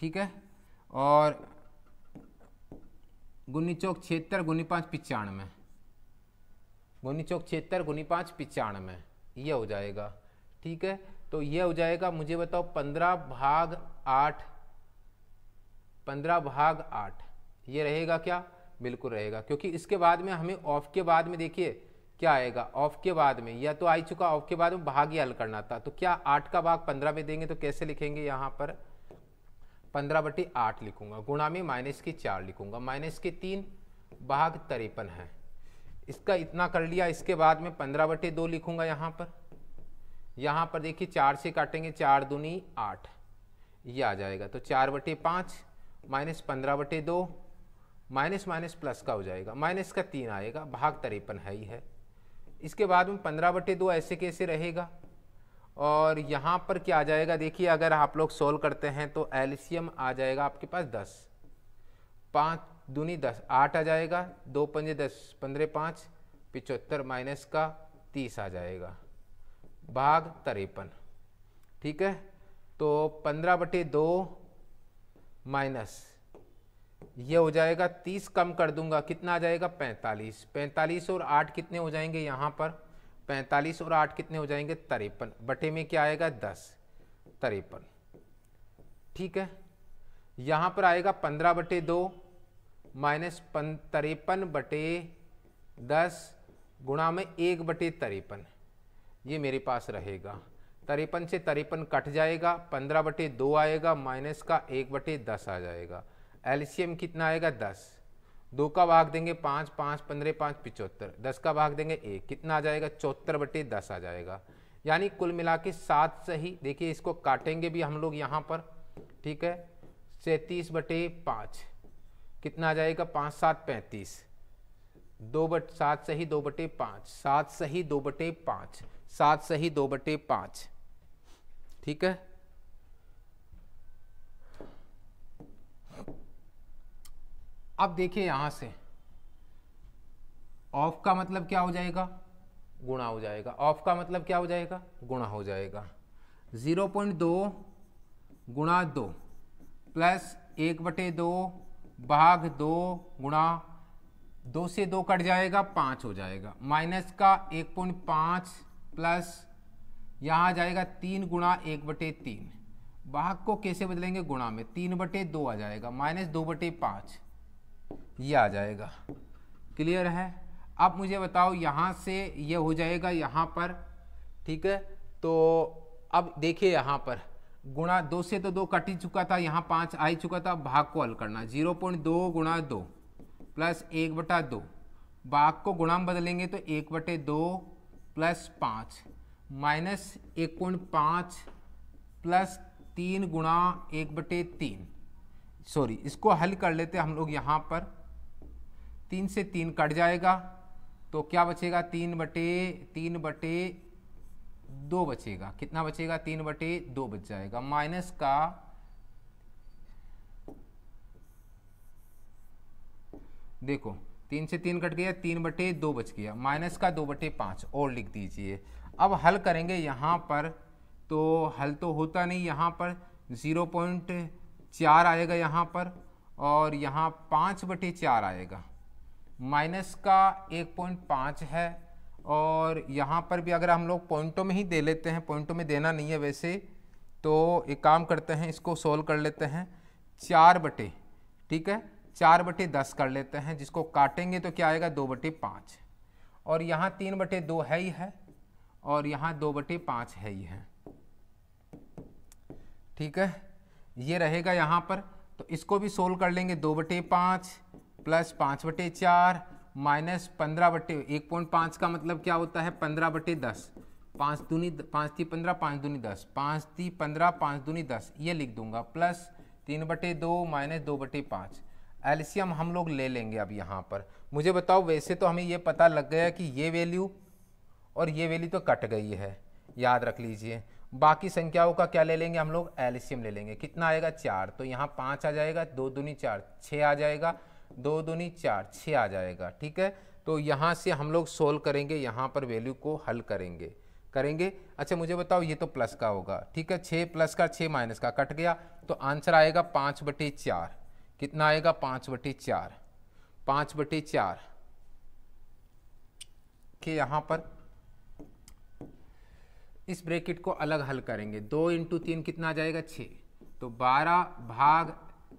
ठीक है और गुनी चौक छिहत्तर गुनी पाँच पचानवे गुनी चौक छिहत्तर गुनी पाँच पचानवे यह हो जाएगा ठीक है तो यह हो जाएगा मुझे बताओ पंद्रह भाग आठ पंद्रह भाग आठ ये रहेगा क्या बिल्कुल रहेगा क्योंकि इसके बाद में हमें ऑफ के बाद में देखिए क्या आएगा ऑफ के बाद में या तो आई चुका ऑफ के बाद में भाग ही हल करना था तो क्या आठ का भाग पंद्रह में देंगे तो कैसे लिखेंगे यहाँ पर पंद्रह बटी आठ लिखूंगा गुणा में माइनस की चार लिखूंगा माइनस के तीन भाग तरेपन है इसका इतना कर लिया इसके बाद में पंद्रह बटे दो लिखूंगा यहाँ पर यहाँ पर देखिए चार से काटेंगे चार दूनी आठ ये आ जाएगा तो चार बटे पाँच माइनस पंद्रह बटे दो माइनस माइनस प्लस का हो जाएगा माइनस का तीन आएगा भाग तरेपन है ही है इसके बाद में पंद्रह बटे दो ऐसे कैसे रहेगा और यहाँ पर क्या आ जाएगा देखिए अगर आप लोग सोल्व करते हैं तो एलसीएम आ जाएगा आपके पास दस पाँच दूनी दस आठ आ जाएगा दो पंजे दस पंद्रह पाँच पिचहत्तर माइनस का तीस आ जाएगा भाग तरेपन ठीक है तो पंद्रह बटे दो माइनस ये हो जाएगा तीस कम कर दूंगा कितना आ जाएगा पैंतालीस पैंतालीस और आठ कितने हो जाएंगे यहाँ पर पैंतालीस और आठ कितने हो जाएंगे तिरपन बटे में क्या आएगा दस तिरपन ठीक है यहाँ पर आएगा पंद्रह बटे दो माइनस पन तिरपन बटे दस गुणा में एक बटे तिरपन ये मेरे पास रहेगा तिरपन से तिरपन कट जाएगा पंद्रह बटे दो आएगा माइनस का एक बटे दस आ जाएगा एलसीएम कितना आएगा दस दो का भाग देंगे पाँच पाँच पंद्रह पाँच पिचहत्तर दस का भाग देंगे एक कितना आ जाएगा चौहत्तर बटे दस आ जाएगा यानी कुल मिला के सात सही देखिए इसको काटेंगे भी हम लोग यहाँ पर ठीक है सैंतीस बटे पाँच कितना आ जाएगा पाँच सात पैंतीस दो बट सात सही दो बटे पाँच सात सही दो बटे पाँच सात सही दो बटे पाँच ठीक है अब देखिए यहाँ से ऑफ का मतलब क्या हो जाएगा गुणा हो जाएगा ऑफ का मतलब क्या हो जाएगा गुणा हो जाएगा ज़ीरो पॉइंट दो गुणा दो प्लस एक बटे दो भाग दो गुणा दो से दो कट जाएगा पाँच हो जाएगा माइनस का एक पॉइंट पाँच प्लस यहाँ आ जाएगा तीन गुणा एक बटे तीन भाग को कैसे बदलेंगे गुणा में तीन बटे दो आ जाएगा माइनस दो बटे पाँच ये आ जाएगा क्लियर है अब मुझे बताओ यहाँ से ये हो जाएगा यहाँ पर ठीक है तो अब देखिए यहाँ पर गुणा दो से तो दो कट ही चुका था यहाँ पाँच आ ही चुका था भाग को हल करना जीरो पॉइंट दो गुणा दो प्लस एक बटा दो भाग को गुणा में बदलेंगे तो एक बटे दो प्लस पाँच माइनस एक पॉइंट पाँच प्लस तीन गुणा एक बटे तीन सॉरी इसको हल कर लेते हम लोग यहाँ पर तीन से तीन कट जाएगा तो क्या बचेगा तीन बटे तीन बटे दो बचेगा कितना बचेगा तीन बटे दो बच जाएगा माइनस का देखो तीन से तीन कट गया तीन बटे दो बच गया माइनस का दो बटे पाँच और लिख दीजिए अब हल करेंगे यहाँ पर तो हल तो होता नहीं यहाँ पर ज़ीरो पॉइंट चार आएगा यहाँ पर और यहाँ पाँच बटे चार आएगा माइनस का एक पॉइंट पाँच है और यहाँ पर भी अगर हम लोग पॉइंटों में ही दे लेते हैं पॉइंटों में देना नहीं है वैसे तो एक काम करते हैं इसको सोल्व कर लेते हैं चार बटे ठीक है चार बटे दस कर लेते हैं जिसको काटेंगे तो क्या आएगा दो बटे पाँच और यहाँ तीन बटे दो है ही है और यहाँ दो बटे पाँच है ही है ठीक है ये रहेगा यहाँ पर तो इसको भी सोल्व कर लेंगे दो बटे पाँच प्लस पाँच बटे चार माइनस पंद्रह बटे एक पॉइंट पाँच का मतलब क्या होता है पंद्रह बटे दस पाँच दूनी पाँच ती पंद्रह पाँच दूनी दस पाँच ती पंद्रह पाँच दूनी दस ये लिख दूंगा प्लस तीन बटे दो माइनस दो बटे पाँच एल्शियम हम लोग ले लेंगे अब यहाँ पर मुझे बताओ वैसे तो हमें ये पता लग गया कि ये वैल्यू और ये वैल्यू तो कट गई है याद रख लीजिए बाकी संख्याओं का क्या ले लेंगे हम लोग एल्शियम ले लेंगे कितना आएगा चार तो यहाँ पाँच आ जाएगा दो दूनी चार छः आ जाएगा दो दूनी चार छः आ जाएगा ठीक है तो यहाँ से हम लोग सोल्व करेंगे यहाँ पर वैल्यू को हल करेंगे करेंगे अच्छा मुझे बताओ ये तो प्लस का होगा ठीक है छः प्लस का छः माइनस का कट गया तो आंसर आएगा पाँच बटे चार कितना आएगा पाँच बटे चार पाँच बटे चार के यहाँ पर इस ब्रैकेट को अलग हल करेंगे दो इंटू तीन कितना आ जाएगा छः तो बारह भाग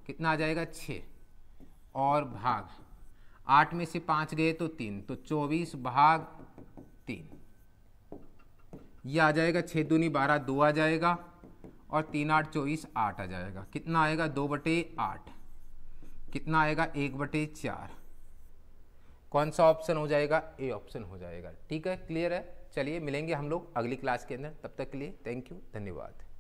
कितना आ जाएगा छः और भाग आठ में से पाँच गए तो तीन तो चौबीस भाग तीन ये आ जाएगा छः दूनी बारह दो आ जाएगा और तीन आठ चौबीस आठ आ जाएगा कितना आएगा दो बटे आठ कितना आएगा एक बटे चार कौन सा ऑप्शन हो जाएगा ए ऑप्शन हो जाएगा ठीक है क्लियर है चलिए मिलेंगे हम लोग अगली क्लास के अंदर तब तक के लिए थैंक यू धन्यवाद